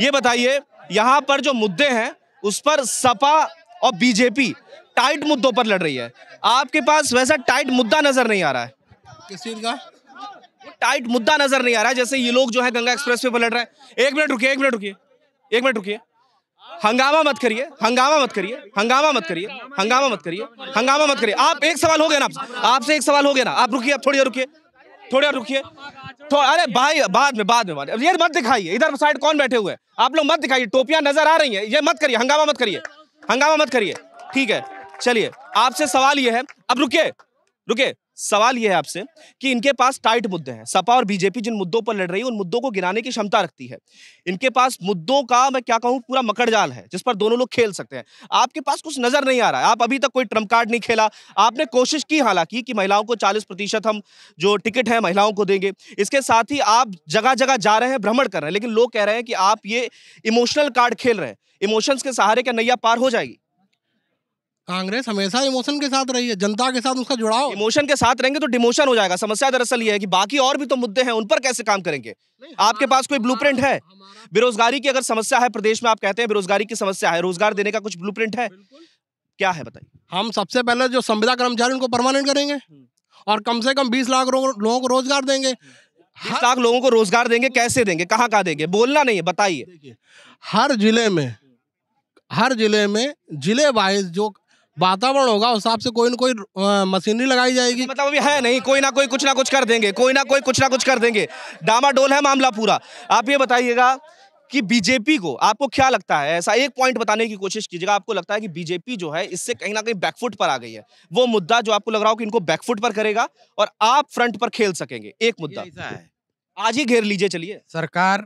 ये बताइए यहाँ पर जो मुद्दे हैं उस पर सपा और बीजेपी टाइट मुद्दों पर लड़ रही है आपके पास वैसा टाइट मुद्दा नजर नहीं आ रहा है किस चीज का टाइट मुद्दा नजर नहीं आ रहा है जैसे ये लोग जो है गंगा एक्सप्रेस पे लड़ रहे हैं एक मिनट रुकिए एक मिनट रुकिए एक मिनट रुकिए हंगामा मत करिए हंगामा मत करिए हंगामा मत करिए हंगामा मत करिए हंगामा मत करिए आप एक सवाल हो गया ना आपसे एक सवाल हो गया ना आप रुकिए आप थोड़ी देर रुकिए थोड़ी देर रुकिए तो अरे भाई बाद में बाद में बाद ये मत दिखाइए इधर साइड कौन बैठे हुए हैं आप लोग मत दिखाइए टोपियां नजर आ रही है ये मत करिए हंगामा मत करिए हंगामा मत करिए ठीक है चलिए आपसे सवाल ये है अब रुके रुके सवाल यह है आपसे कि इनके पास टाइट मुद्दे हैं सपा और बीजेपी जिन मुद्दों पर लड़ रही है उन मुद्दों को गिराने की क्षमता रखती है इनके पास मुद्दों का मैं क्या कहूँ पूरा जाल है जिस पर दोनों लोग खेल सकते हैं आपके पास कुछ नजर नहीं आ रहा है आप अभी तक कोई ट्रम्प कार्ड नहीं खेला आपने कोशिश की हालांकि कि महिलाओं को चालीस प्रतिशत हम जो टिकट है महिलाओं को देंगे इसके साथ ही आप जगह जगह जा रहे हैं भ्रमण कर रहे हैं लेकिन लोग कह रहे हैं कि आप ये इमोशनल कार्ड खेल रहे हैं इमोशंस के सहारे क्या नैया पार हो जाएगी कांग्रेस हमेशा इमोशन के साथ रही है जनता के साथ उसका जुड़ाव इमोशन के साथ रहेंगे तो डिमोशन हो जाएगा समस्या दरअसल ये है कि बाकी और भी तो मुद्दे हैं उन पर कैसे काम करेंगे आपके पास कोई ब्लू है तो बेरोजगारी की अगर समस्या है प्रदेश में आप कहते हैं बेरोजगारी की समस्या है रोजगार देने का कुछ ब्लू है क्या है बताइए हम सबसे पहले जो संविदा कर्मचारी उनको परमानेंट करेंगे हम्म। और कम से कम बीस लाख लोगों को रोजगार देंगे हम्म। लाख लोगों को रोजगार देंगे कैसे देंगे कहाँ कहाँ देंगे बोलना नहीं है बताइए हर जिले में हर जिले में जिले वाइज जो वातावरण होगा उस हिसाब से कोई ना कोई मशीनरी लगाई जाएगी मतलब अभी है नहीं कोई ना कोई कुछ ना कुछ कर देंगे कोई ना कोई कुछ ना कुछ कर देंगे डामा डोल है मामला पूरा आप ये बताइएगा कि बीजेपी को आपको क्या लगता है ऐसा एक पॉइंट बताने की कोशिश कीजिएगा आपको लगता है कि बीजेपी जो है इससे कहीं ना कहीं बैकफुट पर आ गई है वो मुद्दा जो आपको लग रहा हो कि इनको बैकफुट पर करेगा और आप फ्रंट पर खेल सकेंगे एक मुद्दा आज ही घेर लीजिए चलिए सरकार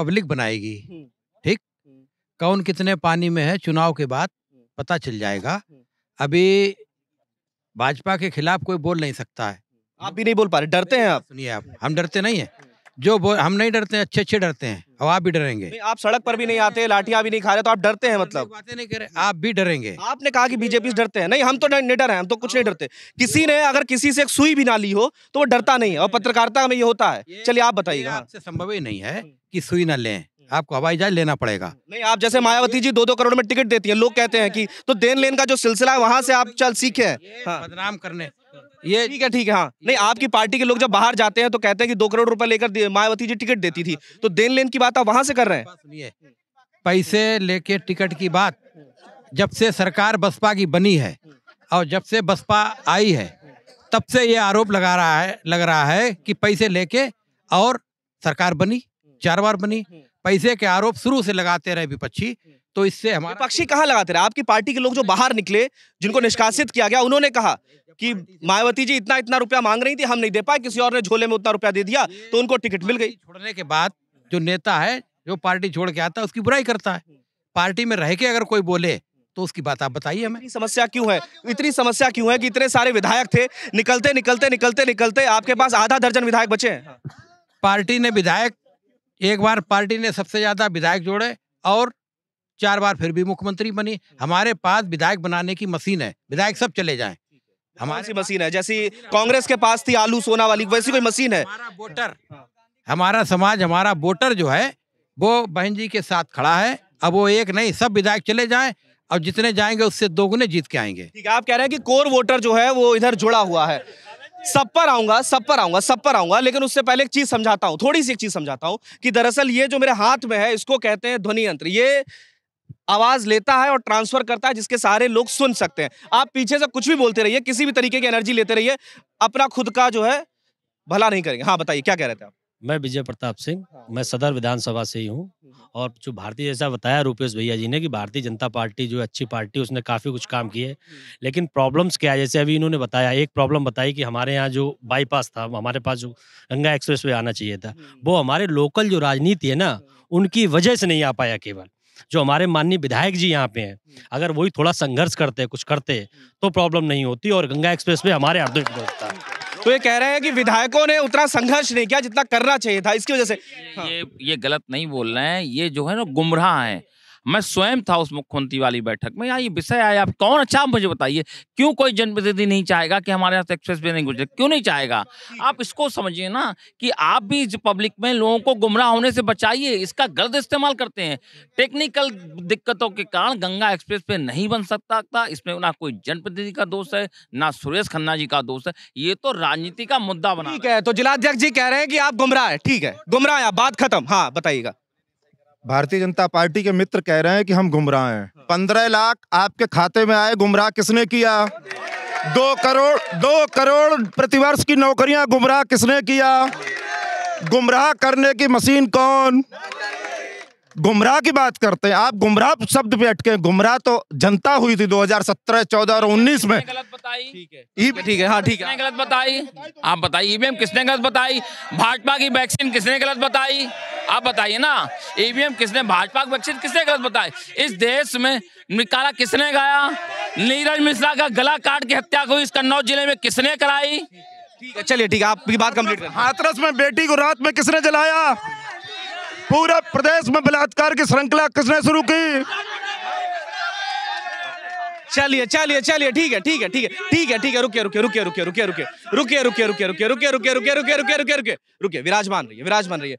पब्लिक बनाएगी हम्म। ठीक हम्म। कौन कितने पानी में है चुनाव के बाद पता चल जाएगा अभी भाजपा के खिलाफ कोई बोल नहीं सकता है आप भी नहीं बोल पा रहे डरते हैं आप सुनिए आप हम डरते नहीं है जो बोल हम नहीं डरते हैं अच्छे अच्छे डरते हैं और आप भी डरेंगे आप सड़क पर भी नहीं आते लाठियां भी नहीं खा रहे तो आप डरते हैं मतलब बातें नहीं कर रहे आप भी डरेंगे आपने कहा कि बीजेपी से डरते हैं नहीं हम तो निडर हैं हम तो कुछ नहीं डरते किसी ने अगर किसी से एक सुई भी ना ली हो तो वो डरता नहीं है और पत्रकारिता में ये होता है चलिए आप बताइए हाँ। संभव ही नहीं है कि सुई ना लें हम्म। आपको हवाई जहाज लेना पड़ेगा हम्म। नहीं आप जैसे मायावती जी दो दो करोड़ में टिकट देती है लोग कहते हैं कि तो देन लेन का जो सिलसिला है वहाँ से आप चल सीखे हाँ। बदनाम करने ये ठीक है ठीक है हाँ नहीं आपकी पार्टी के लोग जब बाहर जाते हैं तो कहते हैं कि दो करोड़ रुपए लेकर मायावती जी टिकट देती थी तो देन लेन की बात आप वहां से कर रहे हैं पैसे लेके टिकट की बात जब से सरकार बसपा की बनी है और जब से बसपा आई है तब से ये आरोप लगा रहा है लग रहा है कि पैसे लेके और सरकार बनी चार बार बनी पैसे के आरोप शुरू से लगाते रहे विपक्षी हम्म। तो इससे तो हमारे विपक्षी कहाँ लगाते रहे आपकी पार्टी के लोग जो बाहर निकले जिनको निष्कासित किया गया उन्होंने कहा कि मायावती जी इतना इतना रुपया मांग रही थी हम नहीं दे पाए किसी और ने झोले में उतना रुपया दे दिया तो उनको टिकट मिल गई छोड़ने के बाद जो नेता है जो पार्टी छोड़ के आता है उसकी बुराई करता है हम्म। पार्टी में रह के अगर कोई बोले तो उसकी बात आप बताइए हमें समस्या क्यों है इतनी समस्या क्यों है कि इतने सारे विधायक थे निकलते निकलते निकलते निकलते आपके पास आधा दर्जन विधायक बचे हैं पार्टी ने विधायक एक बार पार्टी ने सबसे ज़्यादा विधायक जोड़े और चार बार फिर भी मुख्यमंत्री बनी हम्म। हमारे पास विधायक बनाने की मशीन है विधायक सब चले जाए हमारी मशीन है जैसी कांग्रेस के पास थी आलू सोना वाली वैसी कोई मशीन है हमारा वोटर हाँ। हमारा समाज हमारा वोटर जो है वो बहन जी के साथ खड़ा है अब वो एक नहीं सब विधायक चले जाए और जितने जाएंगे उससे दोगुने जीत के आएंगे ठीक है आप कह रहे हैं कि कोर वोटर जो है वो इधर जुड़ा हुआ है सब पर आऊंगा सब पर आऊंगा सब पर आऊंगा लेकिन उससे पहले एक चीज समझाता हूं थोड़ी सी एक चीज समझाता हूं कि दरअसल ये जो मेरे हाथ में है इसको कहते हैं ध्वनि यंत्र ये आवाज लेता है और ट्रांसफर करता है जिसके सारे लोग सुन सकते हैं आप पीछे से कुछ भी बोलते रहिए किसी भी तरीके की एनर्जी लेते रहिए अपना खुद का जो है भला नहीं करेंगे हाँ बताइए क्या कह रहे थे आप मैं विजय प्रताप सिंह हाँ। मैं सदर विधानसभा से ही हूँ हम्म, हम्म। और जो भारतीय जैसा बताया रूपेश भैया जी ने कि भारतीय जनता पार्टी जो अच्छी पार्टी उसने काफ़ी कुछ काम किए हम्म। लेकिन प्रॉब्लम्स क्या है जैसे अभी इन्होंने बताया एक प्रॉब्लम बताई कि हमारे यहाँ जो बाईपास था हमारे पास जो गंगा एक्सप्रेस वे आना चाहिए था वो हमारे लोकल जो राजनीति है ना उनकी वजह से नहीं आ पाया केवल जो हमारे माननीय विधायक जी यहाँ पे हैं अगर वही थोड़ा संघर्ष करते कुछ करते तो प्रॉब्लम नहीं होती और गंगा एक्सप्रेस वे हमारे अर्ध होता तो ये कह रहे हैं कि विधायकों ने उतना संघर्ष नहीं किया जितना करना चाहिए था इसकी वजह से हाँ। ये ये गलत नहीं बोल रहे हैं ये जो है ना गुमराह है मैं स्वयं था उस मुख्यमंत्री वाली बैठक में यहाँ ये विषय आया आप कौन अच्छा आप मुझे बताइए क्यों कोई जनप्रतिनिधि नहीं चाहेगा कि हमारे यहाँ एक्सप्रेस वे नहीं गुजरे क्यों नहीं चाहेगा आप इसको समझिए ना कि आप भी इस पब्लिक में लोगों को गुमराह होने से बचाइए इसका गलत इस्तेमाल करते हैं टेक्निकल दिक्कतों के कारण गंगा एक्सप्रेस वे नहीं बन सकता था इसमें ना कोई जनप्रतिनिधि का दोष है ना सुरेश खन्ना जी का दोष है ये तो राजनीति का मुद्दा बना ठीक है तो जिलाध्यक्ष जी कह रहे हैं कि आप गुमराह है ठीक है गुमराह बात खत्म हाँ बताइएगा भारतीय जनता पार्टी के मित्र कह रहे हैं कि हम गुमराह हैं हाँ। पंद्रह लाख आपके खाते में आए गुमराह किसने किया दो करोड़ दो करोड़ प्रतिवर्ष की नौकरियां गुमराह किसने किया गुमराह करने की मशीन कौन गुमराह की बात करते हैं आप गुमराह शब्द पे अटके गुमराह तो जनता हुई थी 2017, 14 और 19 में गलत बताई ठीक है हाँ ठीक है गलत बताई आप बताइए ईवीएम किसने गलत बताई भाजपा की वैक्सीन किसने गलत बताई आप बताइए ना ईवीएम किसने भाजपा की वैक्सीन किसने गलत बताई इस देश में निकाला किसने गया नीरज मिश्रा का गला काट के हत्या हुई इस कन्नौज जिले में किसने कराई ठीक है चलिए ठीक है आपकी बात कम्प्लीट हाथरस में बेटी को रात में किसने जलाया पूरा प्रदेश में बलात्कार की श्रृंखला किसने शुरू की चलिए चलिए चलिए ठीक है ठीक है ठीक है ठीक है ठीक है रुके रुके रुके रुके रुके रुके रुके रुके रुके रुके रुके रुके रुके रुके रुके रुके रुके रुके विराजमान रहिए विराजमान रहिए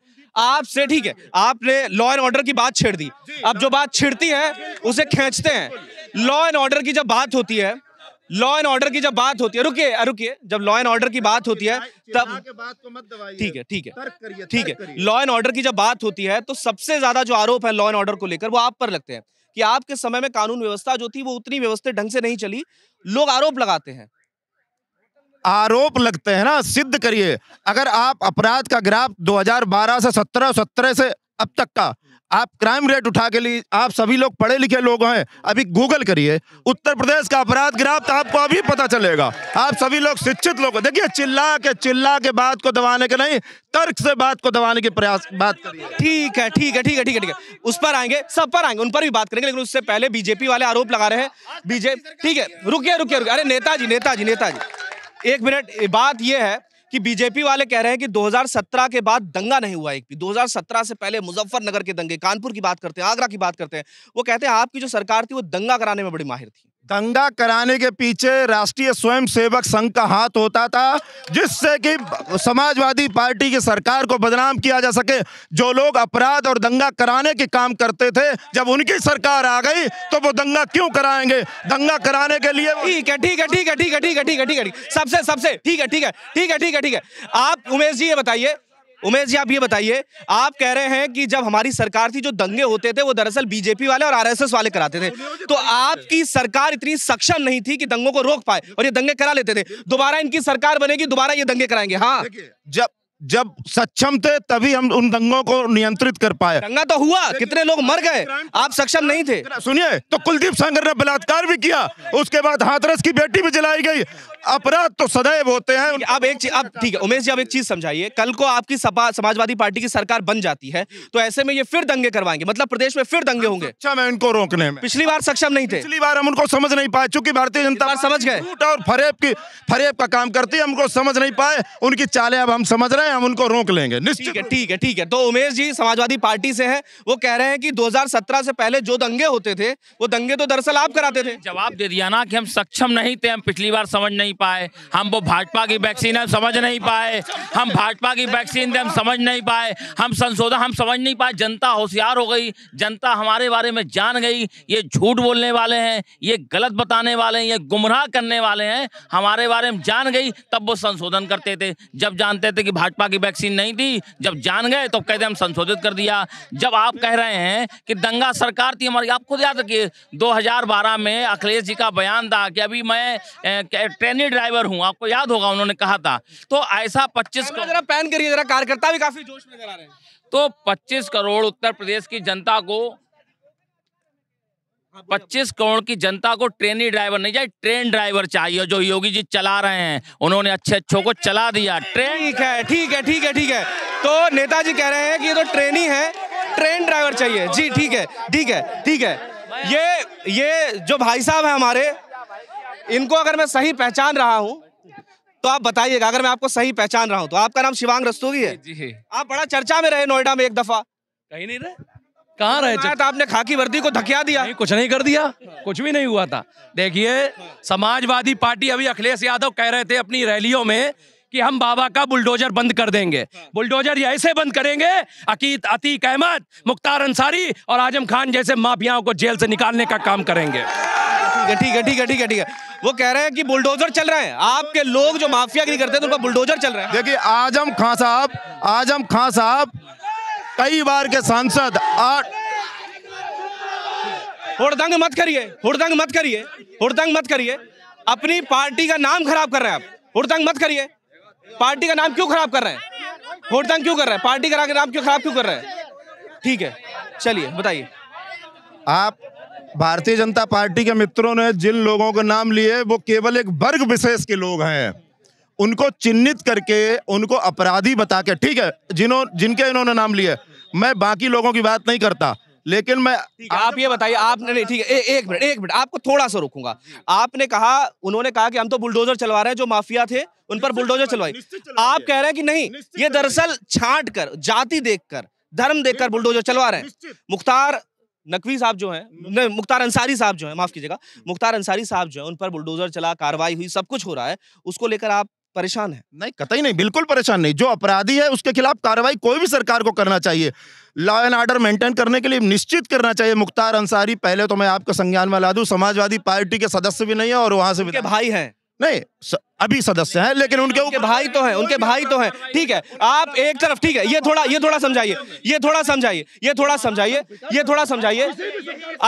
आपसे ठीक है आपने लॉ एंड ऑर्डर की बात छेड़ दी अब जो बात छिड़ती है उसे खींचते हैं लॉ एंड ऑर्डर की जब बात होती है लॉ एंड ऑर्डर की जब बात होती है रुकिए रुकिए जब लॉ एंड ऑर्डर की बात होती है तब ठीक है ठीक है ठीक है लॉ एंड ऑर्डर की जब बात होती है तो सबसे ज्यादा जो आरोप है लॉ एंड ऑर्डर को लेकर वो आप पर लगते हैं कि आपके समय में कानून व्यवस्था जो थी वो उतनी व्यवस्थित ढंग से नहीं चली लोग आरोप लगाते हैं आरोप लगते हैं ना सिद्ध करिए अगर आप अपराध का ग्राफ 2012 से 17 17 से अब तक का आप क्राइम रेट उठा के लिए आप सभी लोग पढ़े लिखे लोग हैं अभी गूगल करिए उत्तर प्रदेश का अपराध गिराफ आपको अभी पता चलेगा आप सभी लोग शिक्षित लोग देखिए चिल्ला के चिल्ला के बात को दबाने के नहीं तर्क से बात को दबाने के प्रयास बात करिए ठीक है ठीक है ठीक है ठीक है ठीक है उस पर आएंगे सब पर आएंगे उन पर भी बात करेंगे लेकिन उससे पहले बीजेपी वाले आरोप लगा रहे हैं बीजेपी ठीक है रुकिए रुकिए रुकिए अरे नेताजी नेताजी नेताजी एक मिनट बात यह है कि बीजेपी वाले कह रहे हैं कि 2017 के बाद दंगा नहीं हुआ एक भी 2017 से पहले मुजफ्फरनगर के दंगे कानपुर की बात करते हैं आगरा की बात करते हैं वो कहते हैं आपकी जो सरकार थी वो दंगा कराने में बड़ी माहिर थी दंगा कराने के पीछे राष्ट्रीय स्वयंसेवक संघ का हाथ होता था जिससे कि समाजवादी पार्टी की सरकार को बदनाम किया जा सके जो लोग अपराध और दंगा कराने के काम करते थे जब उनकी सरकार आ गई तो वो दंगा क्यों कराएंगे दंगा कराने के लिए ठीक है ठीक है ठीक है ठीक है ठीक है ठीक है ठीक है सबसे सबसे ठीक है ठीक है ठीक है ठीक है ठीक है आप उमेश जी ये बताइए उमेश जी आप ये बताइए आप कह रहे हैं कि जब हमारी सरकार थी जो दंगे होते थे वो दरअसल बीजेपी वाले और आरएसएस वाले कराते थे तो आपकी सरकार इतनी सक्षम नहीं थी कि दंगों को रोक पाए और ये दंगे करा लेते थे दोबारा इनकी सरकार बनेगी दोबारा ये दंगे कराएंगे हाँ जब जब सक्षम थे तभी हम उन दंगों को नियंत्रित कर पाए दंगा तो हुआ कितने लोग मर गए आप सक्षम नहीं थे सुनिए तो कुलदीप सांगर ने बलात्कार भी किया उसके बाद हाथरस की बेटी भी जलाई गई अपराध तो सदैव होते हैं अब एक चीज अब ठीक है उमेश जी अब एक चीज समझाइए कल को आपकी सपा समाजवादी पार्टी की सरकार बन जाती है तो ऐसे में ये फिर दंगे करवाएंगे मतलब प्रदेश में फिर दंगे होंगे अच्छा मैं इनको रोकने में पिछली बार सक्षम नहीं थे पिछली बार हम उनको समझ नहीं पाए चूंकि भारतीय जनता समझ गए और फरेब की फरेब का काम करती है हमको समझ नहीं पाए उनकी चाले अब हम समझ रहे हैं हम उनको रोक लेंगे निश्चित ठीक है ठीक है तो उमेश जी समाजवादी पार्टी से है वो कह रहे हैं कि दो से पहले जो दंगे होते थे वो दंगे तो दरअसल आप कराते थे जवाब दे दिया ना कि हम सक्षम नहीं थे हम पिछली बार समझ नहीं नहीं पाए हम वो भाजपा की वैक्सीन हम समझ नहीं पाए हम भाजपा की वैक्सीन थे हम समझ नहीं पाए हम संशोधन हम समझ नहीं पाए जनता होशियार हो गई जनता हमारे बारे में जान गई ये झूठ बोलने वाले हैं ये गलत बताने वाले हैं ये गुमराह करने वाले हैं हमारे बारे में जान गई तब वो संशोधन करते थे जब जानते थे कि भाजपा की वैक्सीन नहीं थी जब जान गए तो कहते हम संशोधित कर दिया जब आप कह रहे हैं कि दंगा सरकार थी हमारी आप खुद याद रखिए दो में अखिलेश जी का बयान था कि अभी मैं ट्रेनिंग लिए ड्राइवर हूँ आपको याद होगा उन्होंने कहा था तो ऐसा पच्चीस पैन करिए जरा कार्यकर्ता भी काफी जोश में नजर आ रहे हैं तो पच्चीस करोड़ उत्तर प्रदेश की जनता को 25 हाँ, करोड़ की जनता को ट्रेनी ड्राइवर नहीं चाहिए ट्रेन ड्राइवर चाहिए जो योगी जी चला रहे हैं उन्होंने अच्छे अच्छों को चला दिया ट्रेन ठीक है ठीक है ठीक है ठीक है तो नेताजी कह रहे हैं कि ये तो ट्रेनी है ट्रेन ड्राइवर चाहिए जी ठीक है ठीक है ठीक है ये ये जो भाई साहब है हमारे इनको अगर मैं सही पहचान रहा हूँ तो आप बताइएगा अगर मैं आपको सही पहचान रहा हूँ तो आपका नाम शिवांग रस्तोगी है जी आप बड़ा चर्चा में रहे नोएडा में एक दफा कहीं नहीं रहे कहाँ रहे तो आपने खाकी वर्दी को धकिया दिया नहीं, कुछ नहीं कर दिया कुछ भी नहीं हुआ था देखिए समाजवादी पार्टी अभी अखिलेश यादव कह रहे थे अपनी रैलियों में कि हम बाबा का बुलडोजर बंद कर देंगे बुलडोजर ये ऐसे बंद करेंगे अकीत अतीक अहमद मुख्तार अंसारी और आजम खान जैसे माफियाओं को जेल से निकालने का काम करेंगे ठीक है ठीक है ठीक है ठीक है ठीक है वो कह रहे हैं कि बुलडोजर चल रहे हैं आपके लोग जो माफिया नहीं करते तो उनका बुलडोजर चल रहा है देखिए आजम खां साहब आजम खां साहब कई बार के सांसद आठ हुड़दंग मत करिए हुड़दंग मत करिए हुड़दंग मत करिए अपनी पार्टी का नाम खराब कर रहे हैं आप हुड़दंग मत करिए पार्टी का नाम क्यों खराब कर रहे हैं हुड़दंग क्यों कर रहे हैं पार्टी का नाम क्यों खराब क्यों कर रहे हैं ठीक है चलिए बताइए आप भारतीय जनता पार्टी के मित्रों ने जिन लोगों के नाम लिए वो केवल एक वर्ग विशेष के लोग हैं उनको चिन्हित करके उनको अपराधी बता के ठीक है जिन्हों जिनके इन्होंने नाम लिए मैं बाकी लोगों की बात नहीं करता लेकिन मैं आप ये बताइए आपने नहीं ठीक है एक मिनट एक मिनट आपको थोड़ा सा रोकूंगा आपने कहा उन्होंने कहा कि हम तो बुलडोजर चलवा रहे हैं जो माफिया थे उन पर बुलडोजर चलवाई आप कह रहे हैं कि नहीं ये दरअसल छांट कर जाति देखकर धर्म देखकर बुलडोजर चलवा रहे हैं मुख्तार नकवी साहब जो हैं मुख्तार अंसारी साहब जो हैं माफ़ कीजिएगा मुख्तार अंसारी साहब जो हैं उन पर बुलडोजर चला कार्रवाई हुई सब कुछ हो रहा है उसको लेकर आप परेशान है नहीं कतई नहीं बिल्कुल परेशान नहीं जो अपराधी है उसके खिलाफ कार्रवाई कोई भी सरकार को करना चाहिए लॉ एंड ऑर्डर मेंटेन करने के लिए निश्चित करना चाहिए मुख्तार अंसारी पहले तो मैं आपका संज्ञान में ला दू समाजवादी पार्टी के सदस्य भी नहीं है और वहां से भी भाई हैं नहीं अभी सदस्य हैं लेकिन उनके उनके भाई तो हैं उनके भाई तो हैं ठीक है आप एक तरफ ठीक है ये थोड़ा ये थोड़ा समझाइए ये थोड़ा समझाइए ये थोड़ा समझाइए ये थोड़ा समझाइए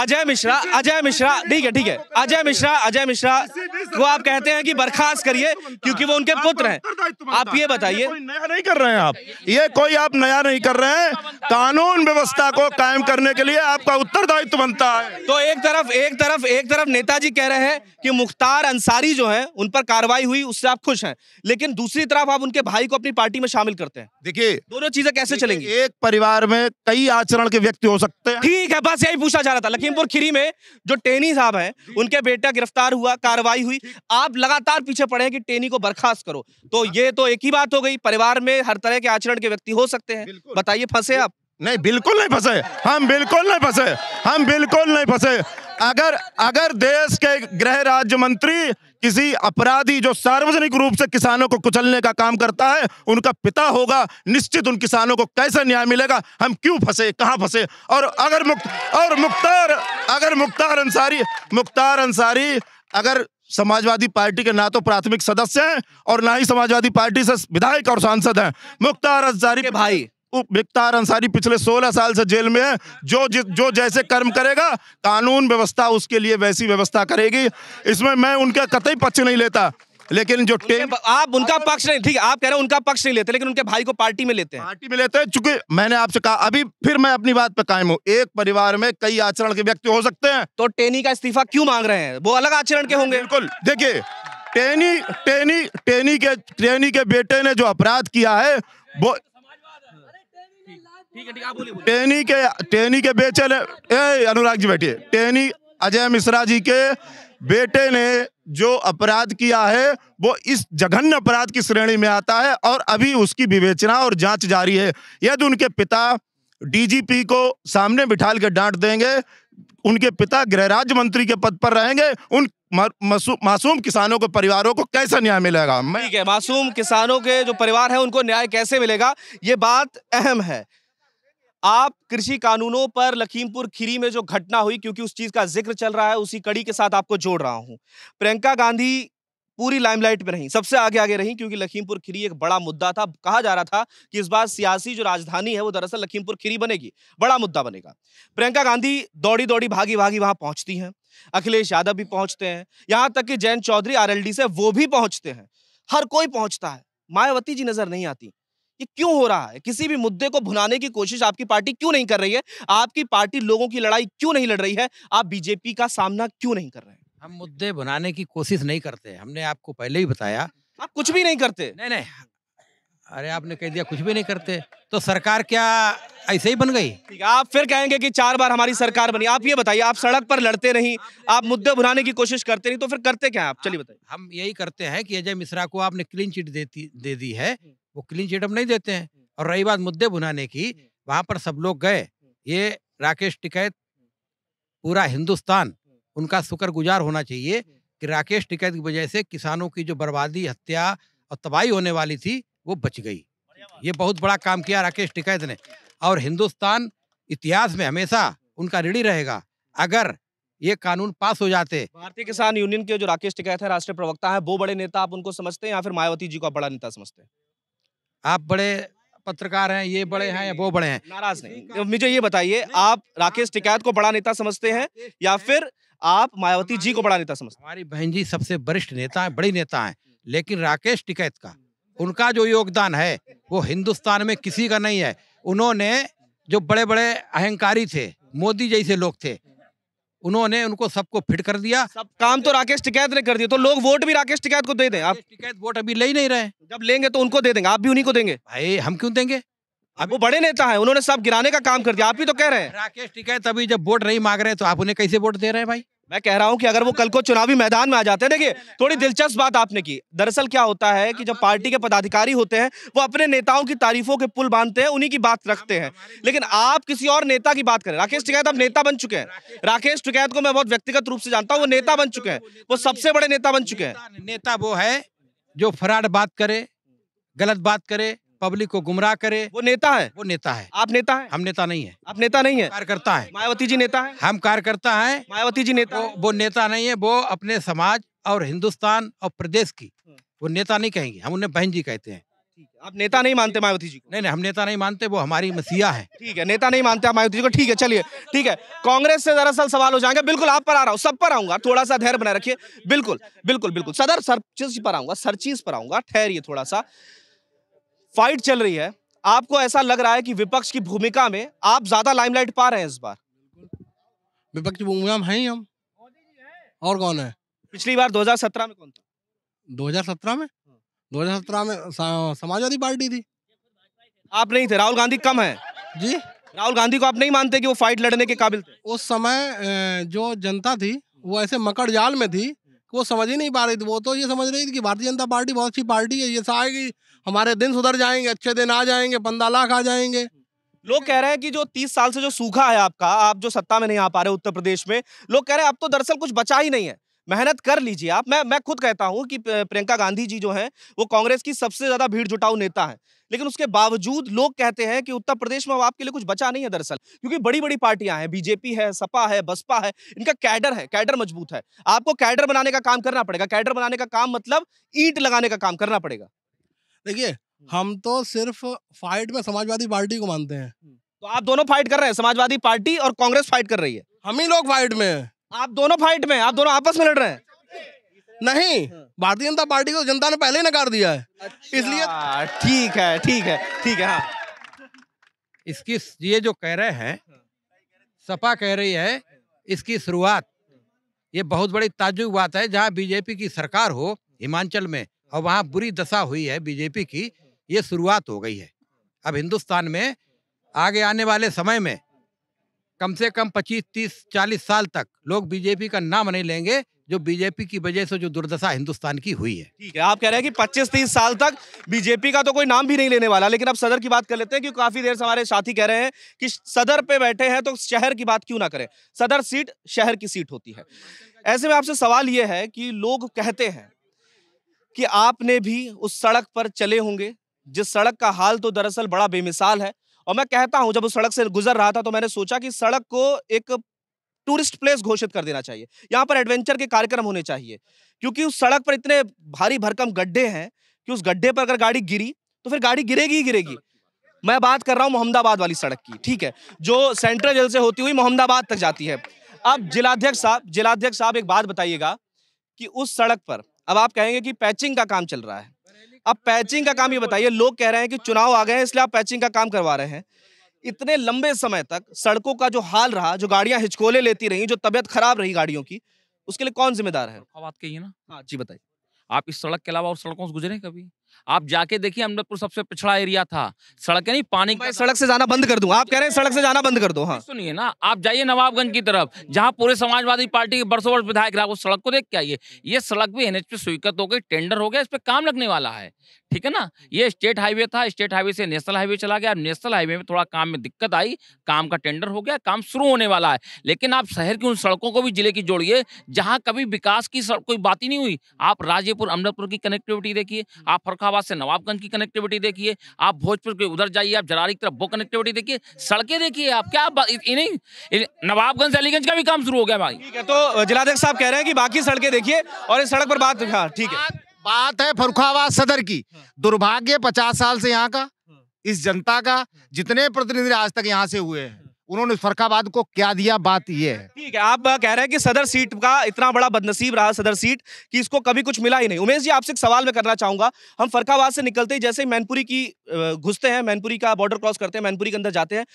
अजय मिश्रा अजय मिश्रा ठीक है ठीक है अजय मिश्रा अजय मिश्रा वो आप कहते हैं कि बर्खास्त करिए क्योंकि वो उनके पुत्र हैं आप ये बताइए नया नहीं कर रहे हैं आप ये कोई आप नया नहीं कर रहे हैं कानून व्यवस्था को कायम करने के लिए आपका उत्तरदायित्व बनता है तो एक तरफ एक तरफ एक तरफ नेताजी कह रहे हैं कि मुख्तार अंसारी जो है उन पर कार्रवाई हुई हुई उससे आप खुश हैं लेकिन दूसरी तरफ आप उनके भाई को अपनी पार्टी में शामिल करते हैं देखिए दोनों चीजें कैसे चलेंगी एक परिवार में कई आचरण के व्यक्ति हो सकते हैं ठीक है बस यही पूछा जा रहा था लखीमपुर खीरी में जो टेनी साहब है उनके बेटा गिरफ्तार हुआ कार्रवाई हुई आप लगातार पीछे पड़े कि टेनी को बर्खास्त करो तो ये तो एक ही बात हो गई परिवार में हर तरह के आचरण के व्यक्ति हो सकते हैं बताइए फंसे आप नहीं बिल्कुल नहीं फंसे हम बिल्कुल नहीं फंसे हम बिल्कुल नहीं फंसे अगर अगर देश के गृह राज्य मंत्री किसी अपराधी जो सार्वजनिक रूप से किसानों को कुचलने का काम करता है उनका पिता होगा निश्चित उन किसानों को कैसे न्याय मिलेगा हम क्यों फंसे कहाँ फंसे और अगर मुक्त और मुख्तार अगर मुख्तार अंसारी मुख्तार अंसारी अगर समाजवादी पार्टी के ना तो प्राथमिक सदस्य हैं और ना ही समाजवादी पार्टी से विधायक और सांसद हैं मुख्तार अंसारी भाई मुख्तार अंसारी पिछले 16 साल से जेल में है जो जिस जो जैसे कर्म करेगा कानून व्यवस्था उसके लिए वैसी व्यवस्था करेगी इसमें मैं उनका कतई पक्ष नहीं लेता लेकिन जो टेन आप उनका पक्ष नहीं ठीक आप कह रहे हैं उनका पक्ष नहीं लेते लेकिन उनके भाई को पार्टी में लेते हैं पार्टी में लेते हैं चूंकि मैंने आपसे कहा अभी फिर मैं अपनी बात पर कायम हूँ एक परिवार में कई आचरण के व्यक्ति हो सकते हैं तो टेनी का इस्तीफा क्यों मांग रहे हैं वो अलग आचरण के होंगे बिल्कुल देखिए टेनी टेनी टेनी के टेनी के बेटे ने जो अपराध किया है वो टेनी के टेनी के बेचे ने ए अनुराग जी बैठिए टेनी अजय मिश्रा जी के बेटे ने जो अपराध किया है वो इस जघन्य अपराध की श्रेणी में आता है और अभी उसकी विवेचना और जांच जारी है यदि उनके पिता डीजीपी को सामने बिठा के डांट देंगे उनके पिता गृह राज्य मंत्री के पद पर रहेंगे उन मासूम किसानों के परिवारों को कैसा न्याय मिलेगा ठीक है मासूम किसानों के जो परिवार है उनको न्याय कैसे मिलेगा ये बात अहम है आप कृषि कानूनों पर लखीमपुर खीरी में जो घटना हुई क्योंकि उस चीज का जिक्र चल रहा है उसी कड़ी के साथ आपको जोड़ रहा हूं प्रियंका गांधी पूरी लाइमलाइट में रही सबसे आगे आगे रही क्योंकि लखीमपुर खीरी एक बड़ा मुद्दा था कहा जा रहा था कि इस बार सियासी जो राजधानी है वो दरअसल लखीमपुर खीरी बनेगी बड़ा मुद्दा बनेगा प्रियंका गांधी दौड़ी दौड़ी भागी भागी वहां पहुंचती हैं अखिलेश यादव भी पहुंचते हैं यहां तक कि जैन चौधरी आरएलडी से वो भी पहुंचते हैं हर कोई पहुंचता है मायावती जी नजर नहीं आती ये क्यों हो रहा है किसी भी मुद्दे को भुनाने की कोशिश आपकी पार्टी क्यों नहीं कर रही है आपकी पार्टी लोगों की लड़ाई क्यों नहीं लड़ रही है आप बीजेपी का सामना क्यों नहीं कर रहे हैं हम मुद्दे भुनाने की कोशिश नहीं करते हमने आपको पहले ही बताया आप कुछ भी नहीं करते नहीं नहीं अरे आपने कह दिया कुछ भी नहीं करते तो सरकार क्या ऐसे ही बन गई ठीक है आप फिर कहेंगे कि चार बार हमारी सरकार बनी आप ये बताइए आप सड़क पर लड़ते नहीं आप मुद्दे बुलाने की कोशिश करते नहीं तो फिर करते क्या आप चलिए बताइए हम यही करते हैं कि अजय मिश्रा को आपने क्लीन चिट दे दी है हम्म। वो क्लीन चिट हम नहीं देते हैं और रही बात मुद्दे बुनाने की वहां पर सब लोग गए ये राकेश टिकैत पूरा हिंदुस्तान उनका शुक्र गुजार होना चाहिए कि राकेश टिकैत की वजह से किसानों की जो बर्बादी हत्या और तबाही होने वाली थी वो बच गई ये बहुत बड़ा काम किया राकेश टिकैत ने और हिंदुस्तान इतिहास में हमेशा उनका ऋणी रहेगा अगर ये कानून पास हो जाते भारतीय किसान यूनियन के जो राकेश टिकैत है राष्ट्रीय प्रवक्ता है वो बड़े नेता आप उनको समझते हैं या फिर मायावती जी को आप बड़ा नेता समझते हैं आप बड़े पत्रकार हैं ये बड़े हैं या वो बड़े हैं नाराज नहीं मुझे ये बताइए आप राकेश टिकैत को बड़ा नेता समझते हैं या फिर आप मायावती जी को बड़ा नेता समझते हैं हमारी बहन जी सबसे वरिष्ठ नेता है बड़ी नेता है लेकिन राकेश टिकैत का उनका जो योगदान है वो हिंदुस्तान में किसी का नहीं है उन्होंने जो बड़े बड़े अहंकारी थे मोदी जैसे लोग थे उन्होंने उनको सबको फिट कर दिया सब काम तो राकेश टिकैत ने कर दिया तो लोग वोट भी राकेश टिकैत को दे दें आप टिकैत वोट अभी ले ही नहीं रहे जब लेंगे तो उनको दे देंगे आप भी उन्हीं को देंगे भाई हम क्यों देंगे अब वो बड़े नेता है उन्होंने सब गिराने का काम कर दिया आप ही तो कह रहे हैं राकेश टिकैत अभी जब वोट नहीं मांग रहे तो आप उन्हें कैसे वोट दे रहे हैं भाई मैं कह रहा हूं कि अगर वो कल को चुनावी मैदान में आ जाते हैं देखिए थोड़ी दिलचस्प बात आपने की दरअसल क्या होता है कि जब पार्टी के पदाधिकारी होते हैं वो अपने नेताओं की तारीफों के पुल बांधते हैं उन्हीं की बात हाँ, रखते हैं लेकिन तो आप किसी और नेता की बात करें राकेश टिकैत अब नेता बन चुके हैं राकेश टिकैत को मैं बहुत व्यक्तिगत रूप से जानता हूँ वो नेता बन तो चुके हैं वो सबसे बड़े नेता बन चुके हैं नेता वो है जो फराड बात करे गलत बात करे पब्लिक को गुमराह करे वो नेता है वो नेता है आप नेता है हम नेता नहीं है आप नेता नहीं है कार्यकर्ता है मायावती जी नेता है हम कार्यकर्ता है मायावती जी नेता वो, वो नेता नहीं है वो अपने समाज और हिंदुस्तान और प्रदेश की हम्म। वो नेता नहीं कहेंगे हम उन्हें बहन जी कहते हैं आप नेता नहीं मानते मायावती जी को नहीं नहीं हम नेता नहीं मानते वो हमारी मसीहा है ठीक है नेता नहीं मानते मायावती जी को ठीक है चलिए ठीक है कांग्रेस से दरअसल सवाल हो जाएंगे बिल्कुल आप पर आ रहा हूँ सब पर आऊंगा थोड़ा सा धैर्य बनाए रखिए बिल्कुल बिल्कुल बिल्कुल सदर सर चीज पर आऊंगा सर चीज पर आऊंगा ठहरिए थोड़ा सा फाइट चल रही है आपको ऐसा लग रहा है कि विपक्ष की भूमिका में आप ज्यादा लाइमलाइट पा रहे हैं इस बार विपक्ष की भूमिका में है ही हम और कौन है पिछली बार 2017 में कौन था 2017 में 2017 में समाजवादी पार्टी थी आप नहीं थे राहुल गांधी कम है जी राहुल गांधी को आप नहीं मानते कि वो फाइट लड़ने के काबिल थे उस समय जो जनता थी वो ऐसे मकड़ जाल में थी वो समझ ही नहीं पा रही थी वो तो ये समझ रही थी कि भारतीय जनता पार्टी बहुत अच्छी पार्टी है ये आएगी हमारे दिन सुधर जाएंगे अच्छे दिन आ जाएंगे पंद्रह लाख आ जाएंगे लोग कह रहे हैं कि जो तीस साल से जो सूखा है आपका आप जो सत्ता में नहीं आ पा रहे उत्तर प्रदेश में लोग कह रहे हैं अब तो दरअसल कुछ बचा ही नहीं है मेहनत कर लीजिए आप मैं मैं खुद कहता हूं कि प्रियंका गांधी जी जो हैं वो कांग्रेस की सबसे ज्यादा भीड़ जुटाऊ नेता हैं लेकिन उसके बावजूद लोग कहते हैं कि उत्तर प्रदेश में अब आपके लिए कुछ बचा नहीं है दरअसल क्योंकि बड़ी बड़ी पार्टियां हैं बीजेपी है सपा है बसपा है इनका कैडर है कैडर मजबूत है आपको कैडर बनाने का काम करना पड़ेगा कैडर बनाने का काम मतलब ईट लगाने का काम करना पड़ेगा देखिए हम्म। हम तो सिर्फ फाइट में समाजवादी पार्टी को मानते हैं हम्म। तो आप दोनों फाइट कर रहे हैं समाजवादी पार्टी और कांग्रेस फाइट कर रही है हम ही लोग फाइट में हैं आप दोनों फाइट में आप दोनों आपस में लड़ रहे हैं नहीं हाँ। भारतीय जनता पार्टी को जनता ने पहले ही नकार दिया है अच्छा, इसलिए ठीक है ठीक है ठीक है हाँ इसकी ये जो कह रहे हैं हाँ। सपा कह रही है इसकी शुरुआत ये बहुत बड़ी ताजुब बात है जहाँ बीजेपी की सरकार हो हिमाचल में और वहाँ बुरी दशा हुई है बीजेपी की ये शुरुआत हो गई है अब हिंदुस्तान में आगे आने वाले समय में कम से कम 25, 30, 40 साल तक लोग बीजेपी का नाम नहीं लेंगे जो बीजेपी की वजह से जो दुर्दशा हिंदुस्तान की हुई है ठीक है आप कह रहे हैं कि पच्चीस तीस साल तक बीजेपी का तो कोई नाम भी नहीं लेने वाला लेकिन अब सदर की बात कर लेते हैं क्योंकि काफी देर से हमारे साथी कह रहे हैं कि सदर पे बैठे हैं तो शहर की बात क्यों ना करें सदर सीट शहर की सीट होती है ऐसे में आपसे सवाल ये है कि लोग कहते हैं कि आपने भी उस सड़क पर चले होंगे जिस सड़क का हाल तो दरअसल बड़ा बेमिसाल है और मैं कहता हूं जब उस सड़क से गुजर रहा था तो मैंने सोचा कि सड़क को एक टूरिस्ट प्लेस घोषित कर देना चाहिए यहाँ पर एडवेंचर के कार्यक्रम होने चाहिए क्योंकि उस सड़क पर इतने भारी भरकम गड्ढे हैं कि उस गड्ढे पर अगर गाड़ी गिरी तो फिर गाड़ी गिरेगी ही गिरेगी मैं बात कर रहा हूँ मोहम्मदाबाद वाली सड़क की ठीक है जो सेंट्रल जेल से होती हुई मोहम्मदाबाद तक जाती है अब जिलाध्यक्ष साहब जिलाध्यक्ष साहब एक बात बताइएगा कि उस सड़क पर अब आप कहेंगे कि पैचिंग का काम चल रहा है अब पैचिंग का काम ये बताइए लोग कह रहे हैं कि चुनाव आ गए हैं इसलिए आप पैचिंग का काम करवा रहे हैं इतने लंबे समय तक सड़कों का जो हाल रहा जो गाड़ियां हिचकोले लेती रही जो तबियत खराब रही गाड़ियों की उसके लिए कौन जिम्मेदार है बात कही ना हाँ जी बताइए आप इस सड़क के अलावा और सड़कों से गुजरे कभी आप जाके देखिए अमृतपुर सबसे पिछड़ा एरिया था सड़कें नहीं पानी मैं सड़क से जाना बंद कर दूं आप कह रहे हैं सड़क से जाना बंद कर दो हाँ सुनिए ना आप जाइए नवाबगंज की तरफ जहाँ पूरे समाजवादी पार्टी के बरसों वर्ष विधायक रहा उस सड़क को देख के आइए ये सड़क भी एनएच पे स्वीकृत हो गई टेंडर हो गया इस पर काम लगने वाला है ठीक है ना ये स्टेट हाईवे था स्टेट हाईवे से नेशनल हाईवे चला गया नेशनल हाईवे में थोड़ा काम में दिक्कत आई काम का टेंडर हो गया काम शुरू होने वाला है लेकिन आप शहर की उन सड़कों को भी जिले की जोड़िए जहां कभी विकास की कोई बात ही नहीं हुई आप राजेपुर अमृतपुर की कनेक्टिविटी देखिए आप फरखाबाद से नवाबगंज की कनेक्टिविटी देखिए आप भोजपुर के उधर जाइए आप जरारी की तरफ वो कनेक्टिविटी देखिए सड़कें देखिए आप क्या नवाबगंज नवाबगंज अलीगंज का भी काम शुरू हो गया भाई ठीक है तो जिलाध्यक्ष साहब कह रहे हैं कि बाकी सड़कें देखिए और इस सड़क पर बात हाँ, ठीक है बात है फरुखाबाद सदर की हाँ। दुर्भाग्य पचास साल से यहाँ का हाँ। इस जनता का हाँ। जितने प्रतिनिधि आज तक यहाँ से हुए हैं उन्होंने फरकाबाद को क्या दिया बात ये है ठीक है आप कह रहे हैं कि सदर सीट का इतना बड़ा बदनसीब रहा सदर सीट कि इसको कभी कुछ मिला ही नहीं उमेश जी आपसे एक सवाल मैं करना चाहूंगा हम फरखाबाद से निकलते ही जैसे मैनपुरी की घुसते हैं मैनपुरी का बॉर्डर क्रॉस करते हैं मैनपुरी के अंदर जाते हैं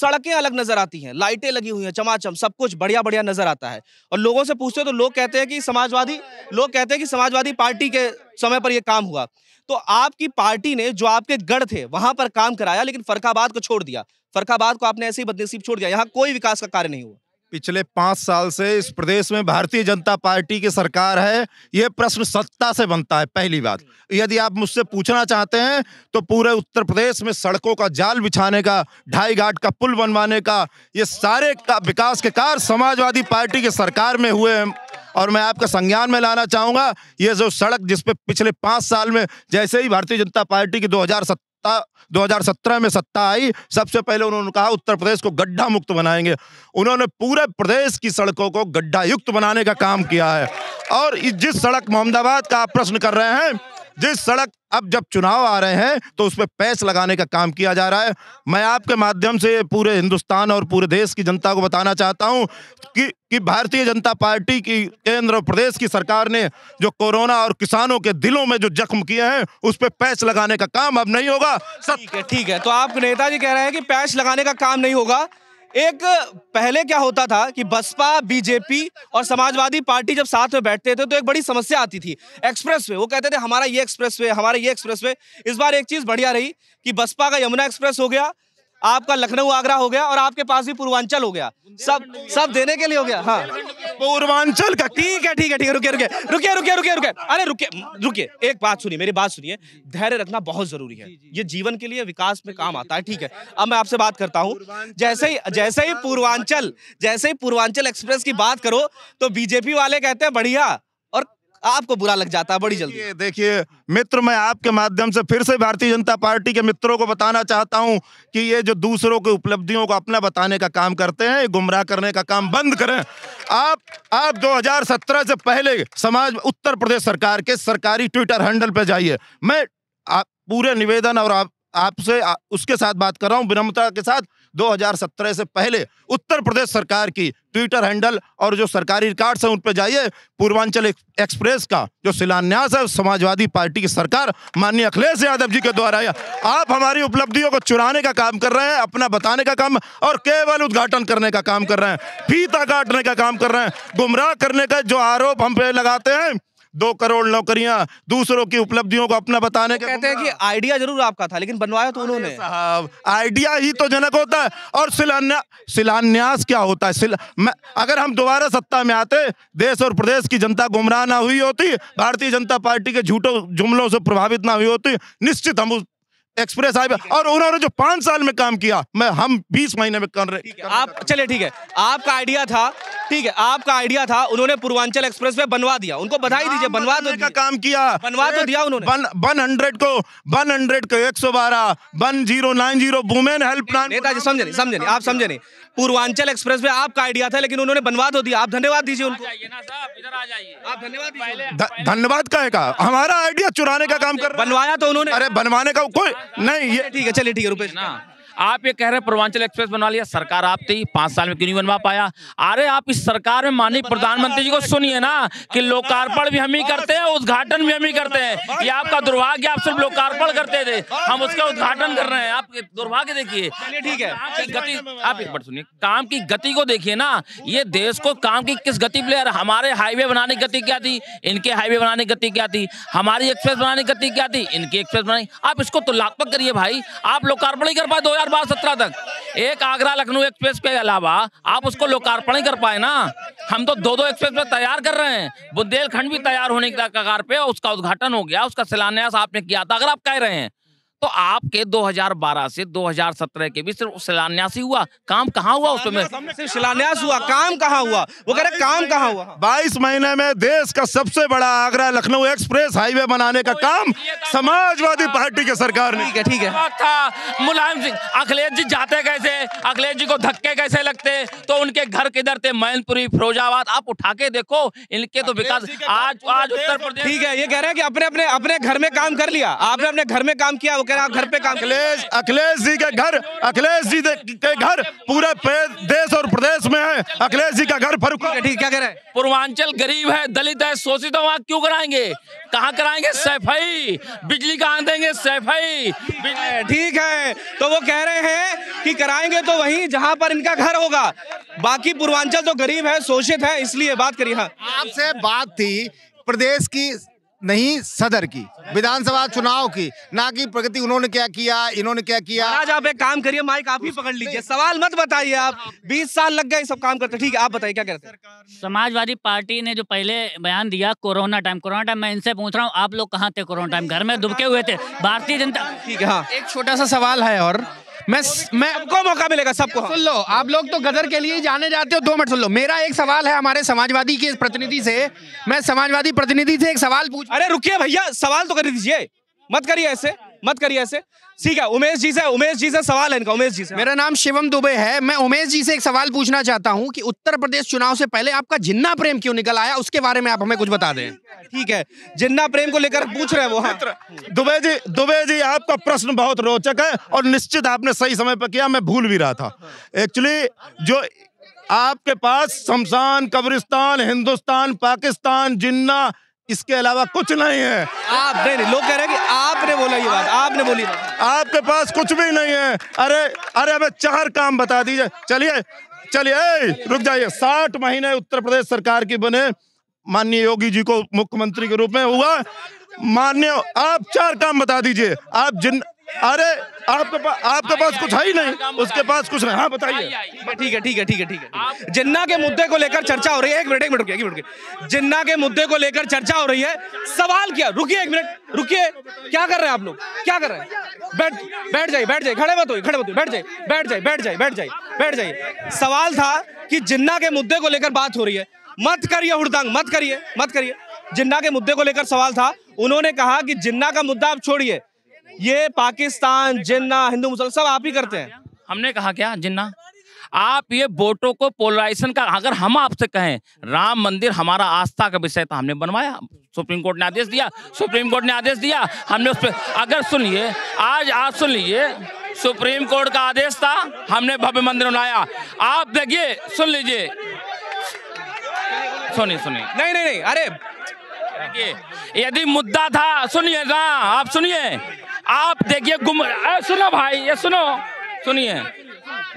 सड़कें अलग नजर आती हैं लाइटें लगी हुई हैं चमाचम सब कुछ बढ़िया बढ़िया नजर आता है और लोगों से पूछते हो तो लोग कहते हैं कि समाजवादी लोग कहते हैं कि समाजवादी पार्टी के समय पर यह काम हुआ तो आपकी पार्टी ने जो आपके गढ़ थे वहां पर काम कराया लेकिन फरकाबाद को छोड़ दिया फरखाबाद को आपने ऐसे ही बदनसीब छोड़ दिया यहाँ कोई विकास का कार्य नहीं हुआ पिछले पांच साल से इस प्रदेश में भारतीय जनता पार्टी की सरकार है ये प्रश्न सत्ता से बनता है पहली बात यदि आप मुझसे पूछना चाहते हैं तो पूरे उत्तर प्रदेश में सड़कों का जाल बिछाने का ढाई घाट का पुल बनवाने का ये सारे का विकास के कार्य समाजवादी पार्टी के सरकार में हुए हैं और मैं आपका संज्ञान में लाना चाहूँगा ये जो सड़क जिसपे पिछले पाँच साल में जैसे ही भारतीय जनता पार्टी की दो सत्ता 2017 में सत्ता आई सबसे पहले उन्होंने कहा उत्तर प्रदेश को गड्ढा मुक्त बनाएंगे उन्होंने पूरे प्रदेश की सड़कों को गड्ढा युक्त बनाने का काम किया है और जिस सड़क मोहम्मदाबाद का आप प्रश्न कर रहे हैं जिस सड़क अब जब चुनाव आ रहे हैं तो उस पर पैस लगाने का काम किया जा रहा है मैं आपके माध्यम से पूरे हिंदुस्तान और पूरे देश की जनता को बताना चाहता हूं कि कि भारतीय जनता पार्टी की केंद्र और प्रदेश की सरकार ने जो कोरोना और किसानों के दिलों में जो जख्म किए हैं उस पर पैस लगाने का काम अब नहीं होगा सब ठीक है ठीक है तो आप नेताजी कह रहे हैं कि पैस लगाने का काम नहीं होगा एक पहले क्या होता था कि बसपा बीजेपी और समाजवादी पार्टी जब साथ में बैठते थे तो एक बड़ी समस्या आती थी एक्सप्रेस वे वो कहते थे हमारा ये एक्सप्रेस वे हमारा ये एक्सप्रेस वे इस बार एक चीज़ बढ़िया रही कि बसपा का यमुना एक्सप्रेस हो गया आपका लखनऊ आगरा हो गया और आपके पास भी पूर्वांचल हो गया सब सब देने के लिए हो गया हाँ पूर्वांचल का ठीक है ठीक है ठीक है रुके रुके रुके रुके रुके रुके अरे रुके रुके एक बात सुनिए मेरी बात सुनिए धैर्य रखना बहुत जरूरी है ये जीवन के लिए विकास में काम आता है ठीक है अब मैं आपसे बात करता हूँ जैसे ही जैसे ही पूर्वांचल जैसे ही पूर्वांचल एक्सप्रेस की बात करो तो बीजेपी वाले कहते हैं बढ़िया आपको बुरा लग जाता है बड़ी जल्दी देखिए मित्र मैं आपके माध्यम से फिर से भारतीय जनता पार्टी के मित्रों को बताना चाहता हूँ कि ये जो दूसरों की उपलब्धियों को अपना बताने का काम करते हैं गुमराह करने का काम बंद करें आप आप 2017 से पहले समाज उत्तर प्रदेश सरकार के सरकारी ट्विटर हैंडल पर जाइए मैं आप पूरे निवेदन और आप आपसे उसके साथ बात कर रहा हूँ विनम्रता के साथ 2017 से पहले उत्तर प्रदेश सरकार की ट्विटर हैंडल और जो सरकारी रिकॉर्ड्स हैं उन पर जाइए पूर्वांचल एक्सप्रेस का जो शिलान्यास है समाजवादी पार्टी की सरकार माननीय अखिलेश यादव जी के द्वारा है आप हमारी उपलब्धियों को चुराने का काम कर रहे हैं अपना बताने का काम और केवल उद्घाटन करने का काम कर रहे हैं फीता काटने का काम कर रहे हैं गुमराह करने का जो आरोप हम पे लगाते हैं दो करोड़ नौकरियां दूसरों की उपलब्धियों को अपना बताने के कहते हैं कि आइडिया जरूर आपका था लेकिन बनवाया तो उन्होंने साहब आइडिया ही तो जनक होता है और शिलान्या शिलान्यास क्या होता है मैं, अगर हम दोबारा सत्ता में आते देश और प्रदेश की जनता गुमराह ना हुई होती भारतीय जनता पार्टी के झूठों जुमलों से प्रभावित ना हुई होती निश्चित हम उस एक्सप्रेस हाईवे और उन्होंने जो पांच साल में काम किया मैं हम बीस महीने में कर रहे आप चले ठीक है आपका आइडिया था ठीक है आपका आइडिया था उन्होंने पूर्वांचल एक्सप्रेस वे बनवा दिया उनको बधाई दीजिए बनवा दो तो का काम किया बनवा तो दिया उन्होंने वन हंड्रेड को वन हंड्रेड को एक सौ बारह one zero nine zero women help plan समझे नहीं समझे नहीं आप समझे नहीं पूर्वांचल एक्सप्रेस वे आपका आइडिया था लेकिन उन्होंने बनवा दो तो दिया आप धन्यवाद दीजिए उनको ना आप धन्यवाद धन्यवाद का है का हाँ। हमारा आइडिया चुराने का हाँ, काम कर बनवाया तो उन्होंने अरे बनवाने का कोई हाँ, नहीं ये ठीक है चलिए ठीक है रुपेश ना आप ये कह रहे हैं पूर्वांचल एक्सप्रेस बनवा लिया सरकार आप थी पांच साल में क्यों नहीं बनवा पाया अरे आप इस सरकार में माननीय प्रधानमंत्री जी को सुनिए ना कि लोकार्पण भी हम ही करते हैं उद्घाटन भी हम ही करते हैं ये आपका दुर्भाग्य आप सिर्फ लोकार्पण करते थे हम उसका उद्घाटन कर रहे हैं आप दुर्भाग्य देखिए ठीक है गति आप एक बार सुनिए काम की गति को देखिए ना ये देश को काम की किस गति पे हमारे हाईवे बनाने की गति क्या थी इनके हाईवे बनाने की गति क्या थी हमारी एक्सप्रेस बनाने की गति क्या थी इनकी एक्सप्रेस बनाई आप इसको तुलनात्मक तो करिए भाई आप लोकार्पण ही कर पाए दो सत्रह तक एक आगरा लखनऊ एक्सप्रेस के अलावा आप उसको लोकार्पण ही कर पाए ना हम तो दो दो एक्सप्रेस पे तैयार कर रहे हैं बुंदेलखंड भी तैयार होने के कगार पे उसका उद्घाटन हो गया उसका शिलान्यास आपने किया था अगर आप कह रहे हैं तो आपके 2012 से 2017 के बीच सिर्फ शिलान्यास ही हुआ काम कहाँ हुआ उसमें सिर्फ शिलान्यास हुआ काम कहाँ हुआ वो कह रहे काम कहाँ हुआ बाईस महीने में देश का सबसे बड़ा आगरा लखनऊ एक्सप्रेस हाईवे बनाने का काम समाजवादी पार्टी के सरकार ने ठीक है ठीक है था मुलायम सिंह अखिलेश जी जाते कैसे अखिलेश जी को धक्के कैसे लगते तो उनके घर किधर थे मैनपुरी फिरोजाबाद आप उठा के देखो इनके तो विकास आज आज उत्तर प्रदेश ठीक है ये कह रहे हैं कि अपने अपने अपने घर में काम कर लिया आपने अपने घर में काम किया कह रहे आप घर पे काम अखिलेश अखिलेश जी के घर अखिलेश जी के घर पूरे देश और प्रदेश में है अखिलेश जी का घर फरुख ठीक क्या कह रहे हैं पूर्वांचल गरीब है दलित है शोषित है वहाँ क्यों कराएंगे कहाँ कराएंगे सफाई बिजली कहाँ देंगे सफाई ठीक है तो वो कह रहे हैं कि कराएंगे तो वहीं जहाँ पर इनका घर होगा बाकी पूर्वांचल तो गरीब है शोषित है इसलिए बात करिए हाँ आपसे बात थी प्रदेश की नहीं सदर की विधानसभा चुनाव की ना कि प्रगति उन्होंने क्या किया इन्होंने क्या किया आज आप एक काम करिए माइक आप ही पकड़ लीजिए सवाल मत बताइए आप 20 साल लग गए सब काम करते ठीक है आप बताइए क्या करते समाजवादी पार्टी ने जो पहले बयान दिया कोरोना टाइम कोरोना टाइम मैं इनसे पूछ रहा हूँ आप लोग कहाँ थे कोरोना टाइम घर में दुबके हुए थे भारतीय जनता ठीक है हाँ एक छोटा सा सवाल है और मैं मैं सबको मौका मिलेगा सबको सुन लो आप लोग तो गदर के लिए ही जाने जाते हो दो मिनट सुन लो मेरा एक सवाल है हमारे समाजवादी के प्रतिनिधि से मैं समाजवादी प्रतिनिधि से एक सवाल पूछ अरे रुकिए भैया सवाल तो कर दीजिए मत करिए ऐसे मत करिए ऐसे ठीक है उमेश जी से उमेश जी से सवाल है इनका उमेश जी से मेरा नाम शिवम दुबे है मैं उमेश जी से एक सवाल पूछना चाहता हूँ कि उत्तर प्रदेश चुनाव से पहले आपका जिन्ना प्रेम क्यों निकल आया उसके बारे में आप हमें कुछ बता दें ठीक है जिन्ना प्रेम को लेकर पूछ रहे हैं वो हाँ दुबे जी दुबे जी आपका प्रश्न बहुत रोचक है और निश्चित आपने सही समय पर किया मैं भूल भी रहा था एक्चुअली जो आपके पास शमशान कब्रिस्तान हिंदुस्तान पाकिस्तान जिन्ना इसके अलावा कुछ नहीं है आप नहीं, लोग कह रहे हैं कि आपने बोला ये बात आपने बोली आपके पास कुछ भी नहीं है अरे अरे अब चार काम बता दीजिए चलिए चलिए रुक जाइए साठ महीने उत्तर प्रदेश सरकार की बने माननीय योगी जी को मुख्यमंत्री के रूप में हुआ माननीय आप चार काम बता दीजिए आप जिन अरे आपके पास आपके पास कुछ है ही नहीं उसके पास कुछ नहीं हाँ बताइए ठीक है ठीक है ठीक है ठीक है जिन्ना के मुद्दे को लेकर चर्चा हो रही है एक मिनट एक मिनट रुकिए मिनट जिन्ना के मुद्दे को लेकर चर्चा हो रही है सवाल किया रुकिए एक मिनट रुकिए क्या कर रहे हैं आप लोग क्या कर रहे हैं बैठ बैठ जाइए बैठ जाइए खड़े मत हो खड़े मत हो बैठ जाइए बैठ जाइए बैठ जाइए बैठ जाइए बैठ जाइए सवाल था कि जिन्ना के मुद्दे को लेकर बात हो रही है मत करिए हुड़दांग मत करिए मत करिए जिन्ना के मुद्दे को लेकर सवाल था उन्होंने कहा कि जिन्ना का मुद्दा आप छोड़िए ये पाकिस्तान जिन्ना हिंदू मुसलमान सब आप ही करते हैं हमने कहा क्या जिन्ना आप ये वोटों को पोलराइजेशन का अगर हम आपसे कहें राम मंदिर हमारा आस्था का विषय था हमने बनवाया सुप्रीम कोर्ट ने आदेश दिया सुप्रीम कोर्ट ने आदेश दिया हमने उस पर अगर सुनिए आज आज सुन लीजिए सुप्रीम कोर्ट का आदेश था हमने भव्य मंदिर बनाया आप देखिए सुन लीजिए सुनिए सुनिए नहीं नहीं नहीं अरे यदि मुद्दा था सुनिए ना आप सुनिए आप देखिए गुम सुनो भाई ये सुनो सुनिए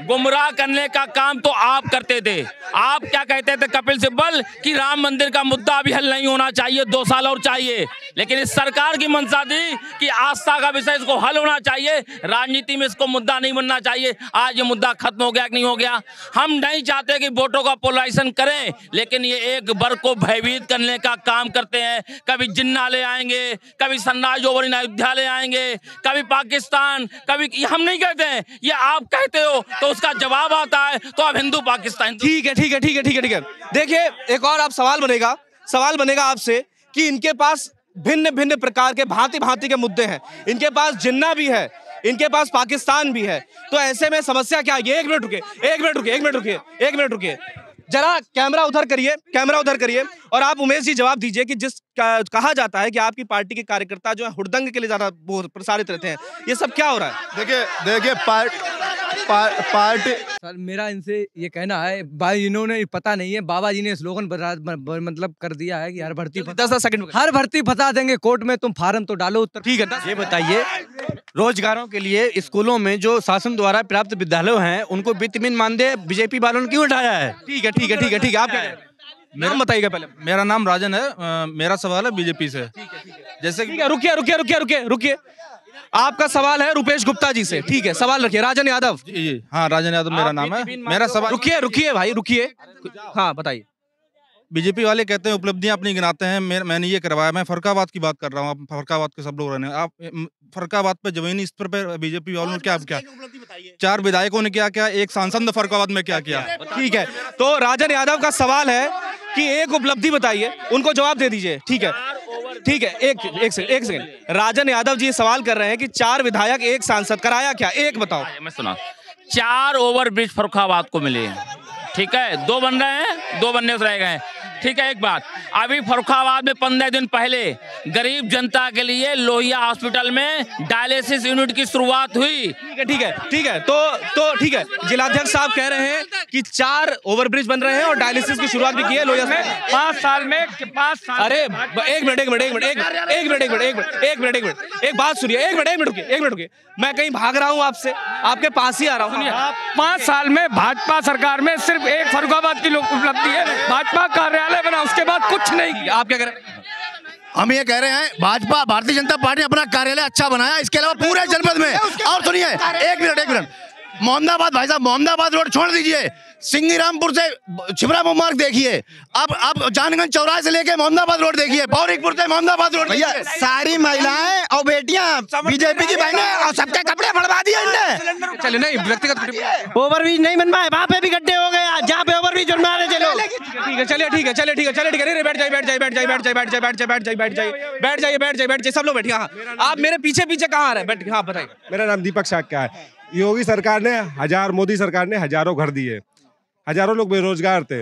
गुमराह करने का काम तो आप करते थे आप क्या कहते थे कपिल सिब्बल कि राम मंदिर का मुद्दा अभी हल नहीं होना चाहिए दो साल और चाहिए लेकिन इस सरकार की मंशा थी कि आस्था का विषय इसको हल होना चाहिए राजनीति में इसको मुद्दा नहीं बनना चाहिए आज ये मुद्दा खत्म हो गया कि नहीं हो गया हम नहीं चाहते कि वोटों का पोलराइजेशन करें लेकिन ये एक वर्ग को भयभीत करने का काम करते हैं कभी जिन्ना ले आएंगे कभी सन्नाज ओवर अयोध्या ले आएंगे कभी पाकिस्तान कभी हम नहीं कहते हैं ये आप कहते हो तो उसका जवाब आता है तो आप हिंदू पाकिस्तान ठीक है ठीक है ठीक है ठीक है ठीक है देखिए एक और आप सवाल बनेगा सवाल बनेगा आपसे कि इनके पास भिन्न भिन्न प्रकार के भांति भांति के मुद्दे हैं इनके पास जिन्ना भी है इनके पास पाकिस्तान भी है तो ऐसे में समस्या क्या है एक मिनट रुके एक मिनट रुके एक मिनट रुके एक मिनट रुके जरा कैमरा उधर करिए कैमरा उधर करिए और आप उमेश जी जवाब दीजिए कि जिस कहा जाता है कि आपकी पार्टी के कार्यकर्ता जो है हुड़दंग के लिए ज्यादा बहुत प्रसारित रहते हैं ये सब क्या हो रहा है देखिए देखिए पार्टी सर मेरा इनसे ये कहना है भाई इन्होंने पता नहीं है बाबा जी ने स्लोगन मतलब कर दिया है कि हर भर्ती दस दस सेकंड हर भर्ती फंसा देंगे कोर्ट में तुम फार्म तो डालो उत्तर ठीक है ये बताइए रोजगारों के लिए स्कूलों में जो शासन द्वारा प्राप्त विद्यालय हैं उनको वित्तमीन मानदेय बीजेपी वालों ने क्यों उठाया है ठीक है ठीक है ठीक है ठीक है आप नाम बताइएगा पहले मेरा नाम राजन है मेरा सवाल है बीजेपी से जैसे रुकिए रुकिए रुकिए रुकिए रुकिए आपका सवाल है रुपेश गुप्ता जी से ठीक है सवाल रखिए राजन यादव जी हाँ राजन यादव मेरा नाम है मेरा सवाल रुकिए रुकिए भाई रुकिए हाँ बताइए बीजेपी वाले कहते हैं उपलब्धियां अपनी गिनाते हैं मैं, मैंने ये करवाया मैं फरकाबाद की बात कर रहा हूँ आप फरकाबाद के सब लोग रहने आप फरकाबाद पे जमीनी स्तर पर बीजेपी वालों ने क्या क्या चार विधायकों ने क्या क्या एक सांसद ने फरकाबाद में क्या किया ठीक है तो राजन यादव का सवाल है कि एक उपलब्धि बताइए उनको जवाब दे दीजिए ठीक है ठीक है एक एक सेकंड एक सेकंड राजन यादव जी सवाल कर रहे हैं कि चार विधायक एक सांसद कराया क्या एक बताओ मैं सुना चार ओवर ब्रिज फरुखाबाद को मिले ठीक है दो बन रहे हैं दो बनने उतर गए हैं ठीक है एक बात अभी फरुखाबाद में पंद्रह दिन पहले गरीब जनता के लिए लोहिया हॉस्पिटल में डायलिसिस यूनिट की शुरुआत हुई ठीक है ठीक है ठीक है तो तो ठीक है जिलाध्यक्ष साहब कह रहे हैं कि चार ओवरब्रिज बन रहे हैं और डायलिसिस की शुरुआत भी की है लोहिया में पाँच साल में पाँच साल अरे एक मिनट एक मिनट एक मिनट एक मिनट एक मिनट एक मिनट एक मिनट एक मिनट एक बात सुनिए एक मिनट एक मिनट एक मिनट मैं कहीं भाग रहा हूँ आपसे आपके पास ही आ रहा हूँ पाँच साल में भाजपा सरकार में सिर्फ एक फरुखाबाद की उपलब्धि है भाजपा कार्यालय मंत्रालय बना उसके बाद कुछ नहीं किया आप क्या करें हम ये कह रहे हैं भाजपा भारतीय जनता पार्टी ने अपना कार्यालय अच्छा बनाया इसके अलावा पूरे जनपद में और सुनिए एक मिनट एक मिनट मोहम्मदाबाद भाई साहब मोहम्मदाबाद रोड छोड़ दीजिए सिंगीरामपुर से छिपरा मार्ग देखिए अब अब जानगंज चौराहे से लेके मोहम्मदाबाद रोड देखिए पौरिकपुर से मोहम्मदाबाद रोड भैया सारी महिलाएं और बेटियां बीजेपी की बहने और सबके कपड़े फड़वा दिए इनने चलो नहीं व्यक्तिगत ओवरब्रिज नहीं बन पाए वहाँ पे भी गड्ढे हो गए जहाँ पे ओवरब्रिज बनवा रहे चलो ठीक है चलिए ठीक है चलिए ठीक है चलिए ठीक है बैठ जाइए बैठ जाइए बैठ जाइए बैठ जाइए बैठ जाइए बैठ जाइए बैठ जाइए बैठ जाइए बैठ जाइए बैठ जाइए बैठ जाइए सब लोग बैठिए हाँ आप मेरे पीछे पीछे कहाँ आ रहे हैं बैठ हाँ बताइए मेरा नाम दीपक क्या है योगी सरकार ने हजार मोदी सरकार ने हजारों घर दिए हजारों लोग बेरोजगार थे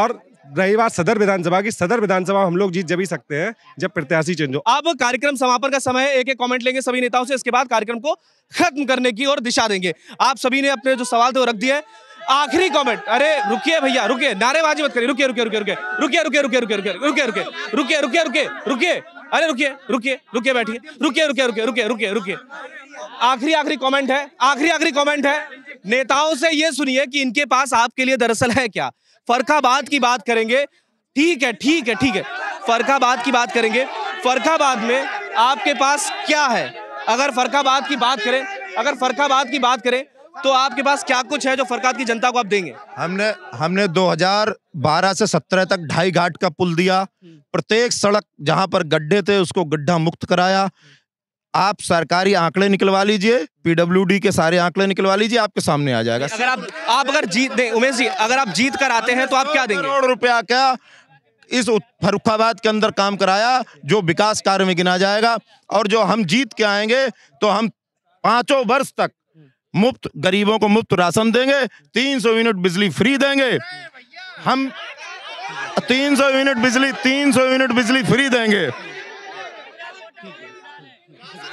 और रही बात सदर विधानसभा की सदर विधानसभा हम लोग जीत जब ही सकते हैं जब प्रत्याशी चेंज हो अब कार्यक्रम समापन का समय है एक एक कमेंट लेंगे सभी नेताओं से इसके बाद कार्यक्रम को खत्म करने की और दिशा देंगे आप सभी ने अपने जो सवाल थे वो रख दिए आखिरी कमेंट अरे रुकिए भैया रुकिए नारेबाजी मत करिए रुकिए रुकिए रुकिए रुकिए रुकिए रुकिए रुकिए रुकिए रुकिए रुकिए रुकिए रुकिए रुकिए रुकिए अरे रुकिए रुकिए रुकिए बैठिए रुकिए रुकिए रुकिए रुकिए रुकिए रुकिए आखिरी आखिरी कमेंट है आखिरी आखिरी कमेंट है नेताओं से ये सुनिए कि इनके पास आपके लिए दरअसल है क्या फरखाबाद की बात करेंगे ठीक है ठीक है ठीक है फरखाबाद की बात करेंगे फरखाबाद में आपके पास क्या है अगर फरखाबाद की बात करें अगर फरखाबाद की बात करें तो आपके पास क्या कुछ है जो फरखाबाद की जनता को आप देंगे हमने हमने 2012 से 17 तक ढाई घाट का पुल दिया प्रत्येक सड़क जहां पर गड्ढे थे उसको गड्ढा मुक्त कराया आप सरकारी आंकड़े निकलवा लीजिए पीडब्ल्यूडी के सारे आंकड़े निकलवा लीजिए आपके सामने आ जाएगा अगर आप आप अगर जीत उमेश जी अगर आप जीत कर आते हैं तो आप क्या देंगे करोड़ रुपया क्या इस फरुखाबाद के अंदर काम कराया जो विकास कार्य में गिना जाएगा और जो हम जीत के आएंगे तो हम पांचों वर्ष तक मुफ्त गरीबों को मुफ्त राशन देंगे 300 यूनिट बिजली फ्री देंगे हम 300 यूनिट बिजली 300 यूनिट बिजली फ्री देंगे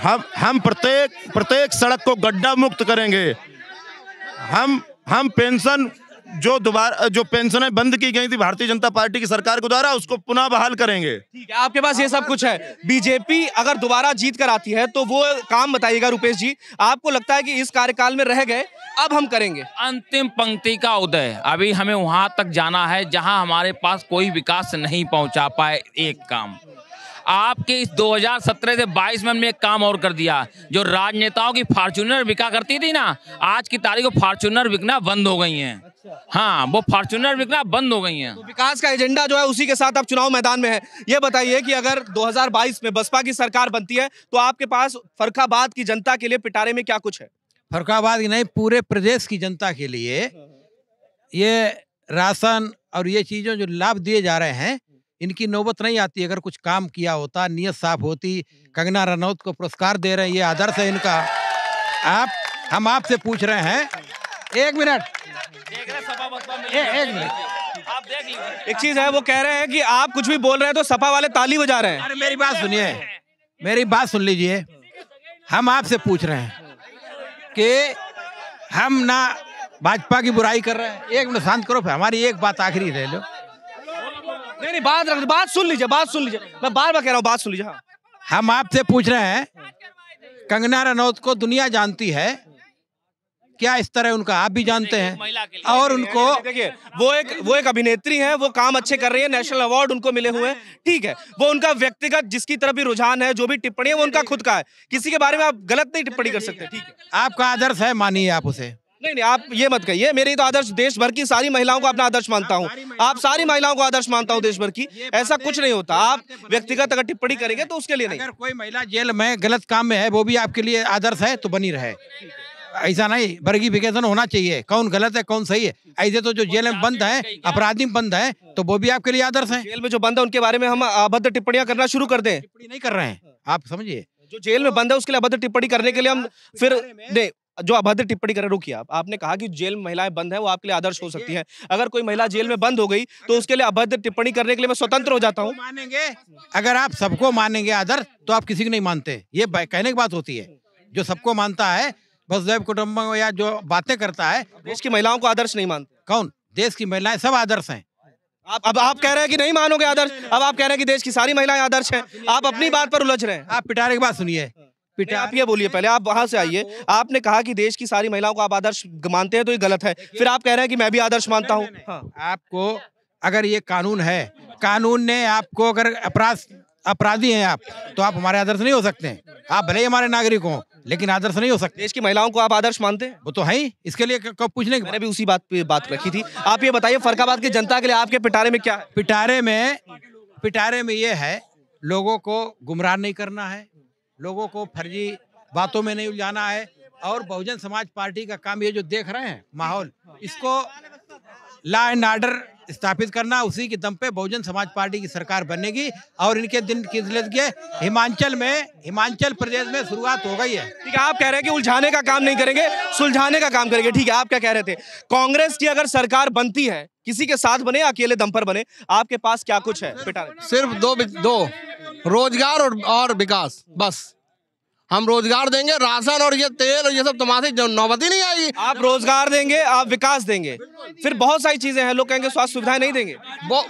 हम हम प्रत्येक प्रत्येक सड़क को गड्ढा मुक्त करेंगे हम हम पेंशन जो दोबारा जो पेंशन बंद की गई थी भारतीय जनता पार्टी की सरकार के द्वारा उसको पुनः बहाल करेंगे ठीक है आपके पास ये सब कुछ है बीजेपी अगर दोबारा जीत कर आती है तो वो काम बताइएगा रुपेश जी आपको लगता है कि इस कार्यकाल में रह गए अब हम करेंगे अंतिम पंक्ति का उदय अभी हमें वहां तक जाना है जहां हमारे पास कोई विकास नहीं पहुंचा पाए एक काम आपके इस 2017 से 22 में हमने एक काम और कर दिया जो राजनेताओं की फार्चूनर बिका करती थी ना आज की तारीख को फार्चूनर बिकना बंद हो गई है अच्छा। हाँ वो फॉर्चुनर बिकना बंद हो गई है तो विकास का एजेंडा जो है उसी के साथ आप चुनाव मैदान में है ये बताइए कि अगर 2022 में बसपा की सरकार बनती है तो आपके पास फरखाबाद की जनता के लिए पिटारे में क्या कुछ है फरखाबाद की नहीं पूरे प्रदेश की जनता के लिए ये राशन और ये चीज़ों जो लाभ दिए जा रहे हैं इनकी नौबत नहीं आती अगर कुछ काम किया होता नीयत साफ होती हम्म। कंगना रनौत को पुरस्कार दे रहे हैं ये आदर्श है इनका आप हम आपसे पूछ रहे हैं एक मिनट एक मिनट एक चीज है वो कह रहे हैं कि आप कुछ भी बोल रहे हैं तो सपा वाले ताली बजा रहे हैं अरे मेरी बात सुनिए मेरी बात सुन लीजिए हम आपसे पूछ रहे हैं कि हम ना भाजपा की बुराई कर रहे हैं एक मिनट शांत करो फिर हमारी एक बात आखिरी रह लो नहीं नहीं बात रख बात सुन लीजिए बात सुन लीजिए मैं बार बार कह रहा हूँ बात सुन लीजिए हाँ। हम आपसे पूछ रहे हैं कंगना रनौत को दुनिया जानती है क्या इस तरह उनका आप भी जानते हैं और उनको देखिए वो एक वो एक अभिनेत्री हैं वो काम अच्छे कर रही है नेशनल अवार्ड उनको मिले हुए हैं ठीक है वो उनका व्यक्तिगत जिसकी तरफ भी रुझान है जो भी टिप्पणी है वो उनका खुद का है किसी के बारे में आप गलत नहीं टिप्पणी कर सकते ठीक है आपका आदर्श है मानिए आप उसे नहीं नहीं आप ये मत कहिए मेरी तो आदर्श देश भर की सारी महिलाओं को अपना आदर्श मानता हूँ आप सारी महिलाओं को आदर्श मानता हूँ देश भर की ऐसा कुछ नहीं होता आप व्यक्तिगत अगर टिप्पणी करेंगे तो उसके लिए नहीं अगर कोई महिला जेल में गलत काम में है वो भी आपके लिए आदर्श है तो बनी रहे ऐसा नहीं वर्गीफिकेशन होना चाहिए कौन गलत है कौन सही है ऐसे तो जो जेल में बंद है अपराधी बंद है तो वो भी आपके लिए आदर्श है जेल में जो बंद है उनके बारे में हम अभद्र टिप्पणियां करना शुरू कर दें टिप्पणी नहीं कर रहे हैं आप समझिए जो जेल में बंद है उसके लिए अभद्र टिप्पणी करने के लिए हम फिर नहीं जो अभद्र टिप्पणी कर रुकी आप आपने कहा कि जेल महिलाएं बंद है वो आपके लिए आदर्श हो सकती है अगर कोई महिला जेल में बंद हो गई तो उसके लिए अभद्र टिप्पणी करने के लिए मैं स्वतंत्र हो जाता हूँ मानेंगे अगर आप सबको मानेंगे आदर्श तो आप किसी को नहीं मानते ये कहने की बात होती है जो सबको मानता है वसुदेव कुटुम्ब या जो बातें करता है देश की महिलाओं को आदर्श नहीं मानते कौन देश की महिलाएं सब आदर्श है आप अब आप कह रहे हैं कि नहीं मानोगे आदर्श अब आप कह रहे हैं कि देश की सारी महिलाएं आदर्श हैं आप अपनी बात पर उलझ रहे हैं आप पिटारे की बात सुनिए पिटा आप ये बोलिए पहले आप वहां से आइए आपने कहा कि देश की सारी महिलाओं को आप आदर्श मानते हैं तो ये गलत है फिर आप कह रहे हैं कि मैं भी आदर्श मानता हूँ हाँ। आपको अगर ये कानून है कानून ने आपको अगर अपराध अपराधी हैं आप तो आप हमारे आदर्श नहीं हो सकते आप भले ही हमारे नागरिक हो लेकिन आदर्श नहीं हो सकते देश की महिलाओं को आप आदर्श मानते हैं वो तो है इसके लिए कब पूछने मैंने भी उसी बात पे बात रखी थी आप ये बताइए फरकाबाद की जनता के लिए आपके पिटारे में क्या पिटारे में पिटारे में ये है लोगों को गुमराह नहीं करना है लोगों को फर्जी बातों में नहीं उलझाना है और बहुजन समाज पार्टी का काम ये जो देख रहे हैं माहौल इसको लॉ एंड ऑर्डर स्थापित करना उसी के दम पे बहुजन समाज पार्टी की सरकार बनेगी और इनके दिन के हिमाचल में हिमाचल प्रदेश में शुरुआत हो गई है ठीक है आप कह रहे हैं कि उलझाने का काम नहीं करेंगे सुलझाने का काम करेंगे ठीक है आप क्या कह रहे थे कांग्रेस की अगर सरकार बनती है किसी के साथ बने अकेले दम पर बने आपके पास क्या कुछ है बेटा सिर्फ दो दो रोजगार और और विकास बस हम रोजगार देंगे राशन और ये तेल और ये सब तुम्हारी नौबती नहीं आएगी आप रोजगार देंगे आप विकास देंगे फिर बहुत सारी चीजें हैं लोग कहेंगे स्वास्थ्य सुविधाएं नहीं देंगे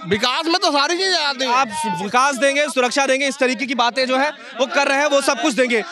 विकास में तो सारी चीजें आती हैं आप विकास देंगे सुरक्षा देंगे इस तरीके की बातें जो है वो कर रहे हैं वो सब कुछ देंगे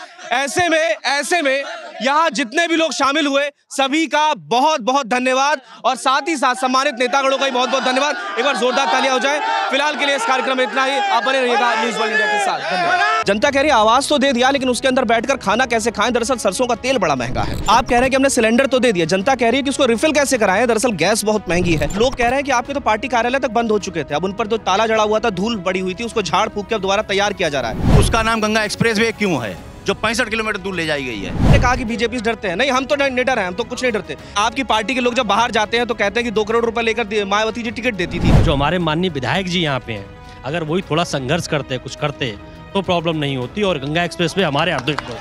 ऐसे में ऐसे में यहाँ जितने भी लोग शामिल हुए सभी का बहुत बहुत धन्यवाद और साथ ही साथ सम्मानित नेतागणों का भी बहुत बहुत धन्यवाद एक बार जोरदार तालियां हो जाए फिलहाल के लिए इस कार्यक्रम में इतना ही आप बने रहिएगा न्यूज वर्ल्ड इंडिया के साथ जनता कह रही है आवाज तो दे दिया लेकिन उसके अंदर बैठकर खाना कैसे खाएं दरअसल सरसों का तेल बड़ा महंगा है आप कह रहे हैं कि हमने सिलेंडर तो दे दिया जनता कह रही है कि उसको रिफिल कैसे कराएं दरअसल गैस बहुत महंगी है लोग कह रहे हैं कि आपके तो पार्टी कार्यालय तक बंद हो चुके थे अब उन पर जो तो ताला जड़ा हुआ था धूल बड़ी हुई थी उसको झाड़ फूक के दोबारा तैयार किया जा रहा है उसका नाम गंगा एक्सप्रेस वे क्यों है जो पैंसठ किलोमीटर दूर ले जाई गई है कहा कि बीजेपी से डरते हैं नहीं हम तो निडर हैं हम तो कुछ नहीं डरते आपकी पार्टी के लोग जब बाहर जाते हैं तो कहते हैं कि दो करोड़ रुपए लेकर मायावती जी टिकट देती थी जो हमारे माननीय विधायक जी यहाँ पे हैं अगर वही थोड़ा संघर्ष करते कुछ करते तो प्रॉब्लम नहीं होती और गंगा एक्सप्रेस पे हमारे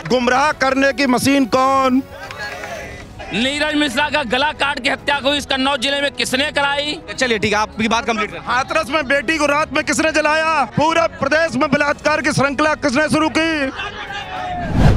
गुमराह करने की मशीन कौन नीरज मिश्रा का गला काट के हत्या को इस कन्नौज जिले में किसने कराई चलिए ठीक है आपकी बात कम्प्लीट हाथरस में बेटी को रात में किसने जलाया पूरा प्रदेश में बलात्कार की श्रृंखला किसने शुरू की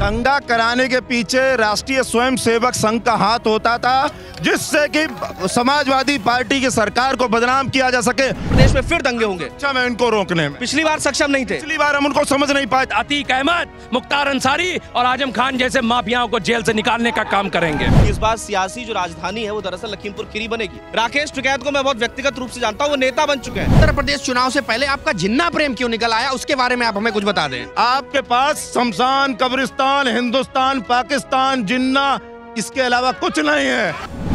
दंगा कराने के पीछे राष्ट्रीय स्वयंसेवक संघ का हाथ होता था जिससे कि समाजवादी पार्टी की सरकार को बदनाम किया जा सके प्रदेश में फिर दंगे होंगे अच्छा मैं इनको रोकने में पिछली बार सक्षम नहीं थे पिछली बार हम उनको समझ नहीं पाए अतीक अहमद मुख्तार अंसारी और आजम खान जैसे माफियाओं को जेल से निकालने का काम करेंगे इस पास सियासी जो राजधानी है वो दरअसल लखीमपुर खीरी बनेगी राकेश टिकैत को मैं बहुत व्यक्तिगत रूप से जानता हूँ वो नेता बन चुके हैं उत्तर प्रदेश चुनाव से पहले आपका जिन्ना प्रेम क्यों निकल आया उसके बारे में आप हमें कुछ बता दें आपके पास शमशान कब्रिस्तान हिंदुस्तान पाकिस्तान जिन्ना इसके अलावा कुछ नहीं है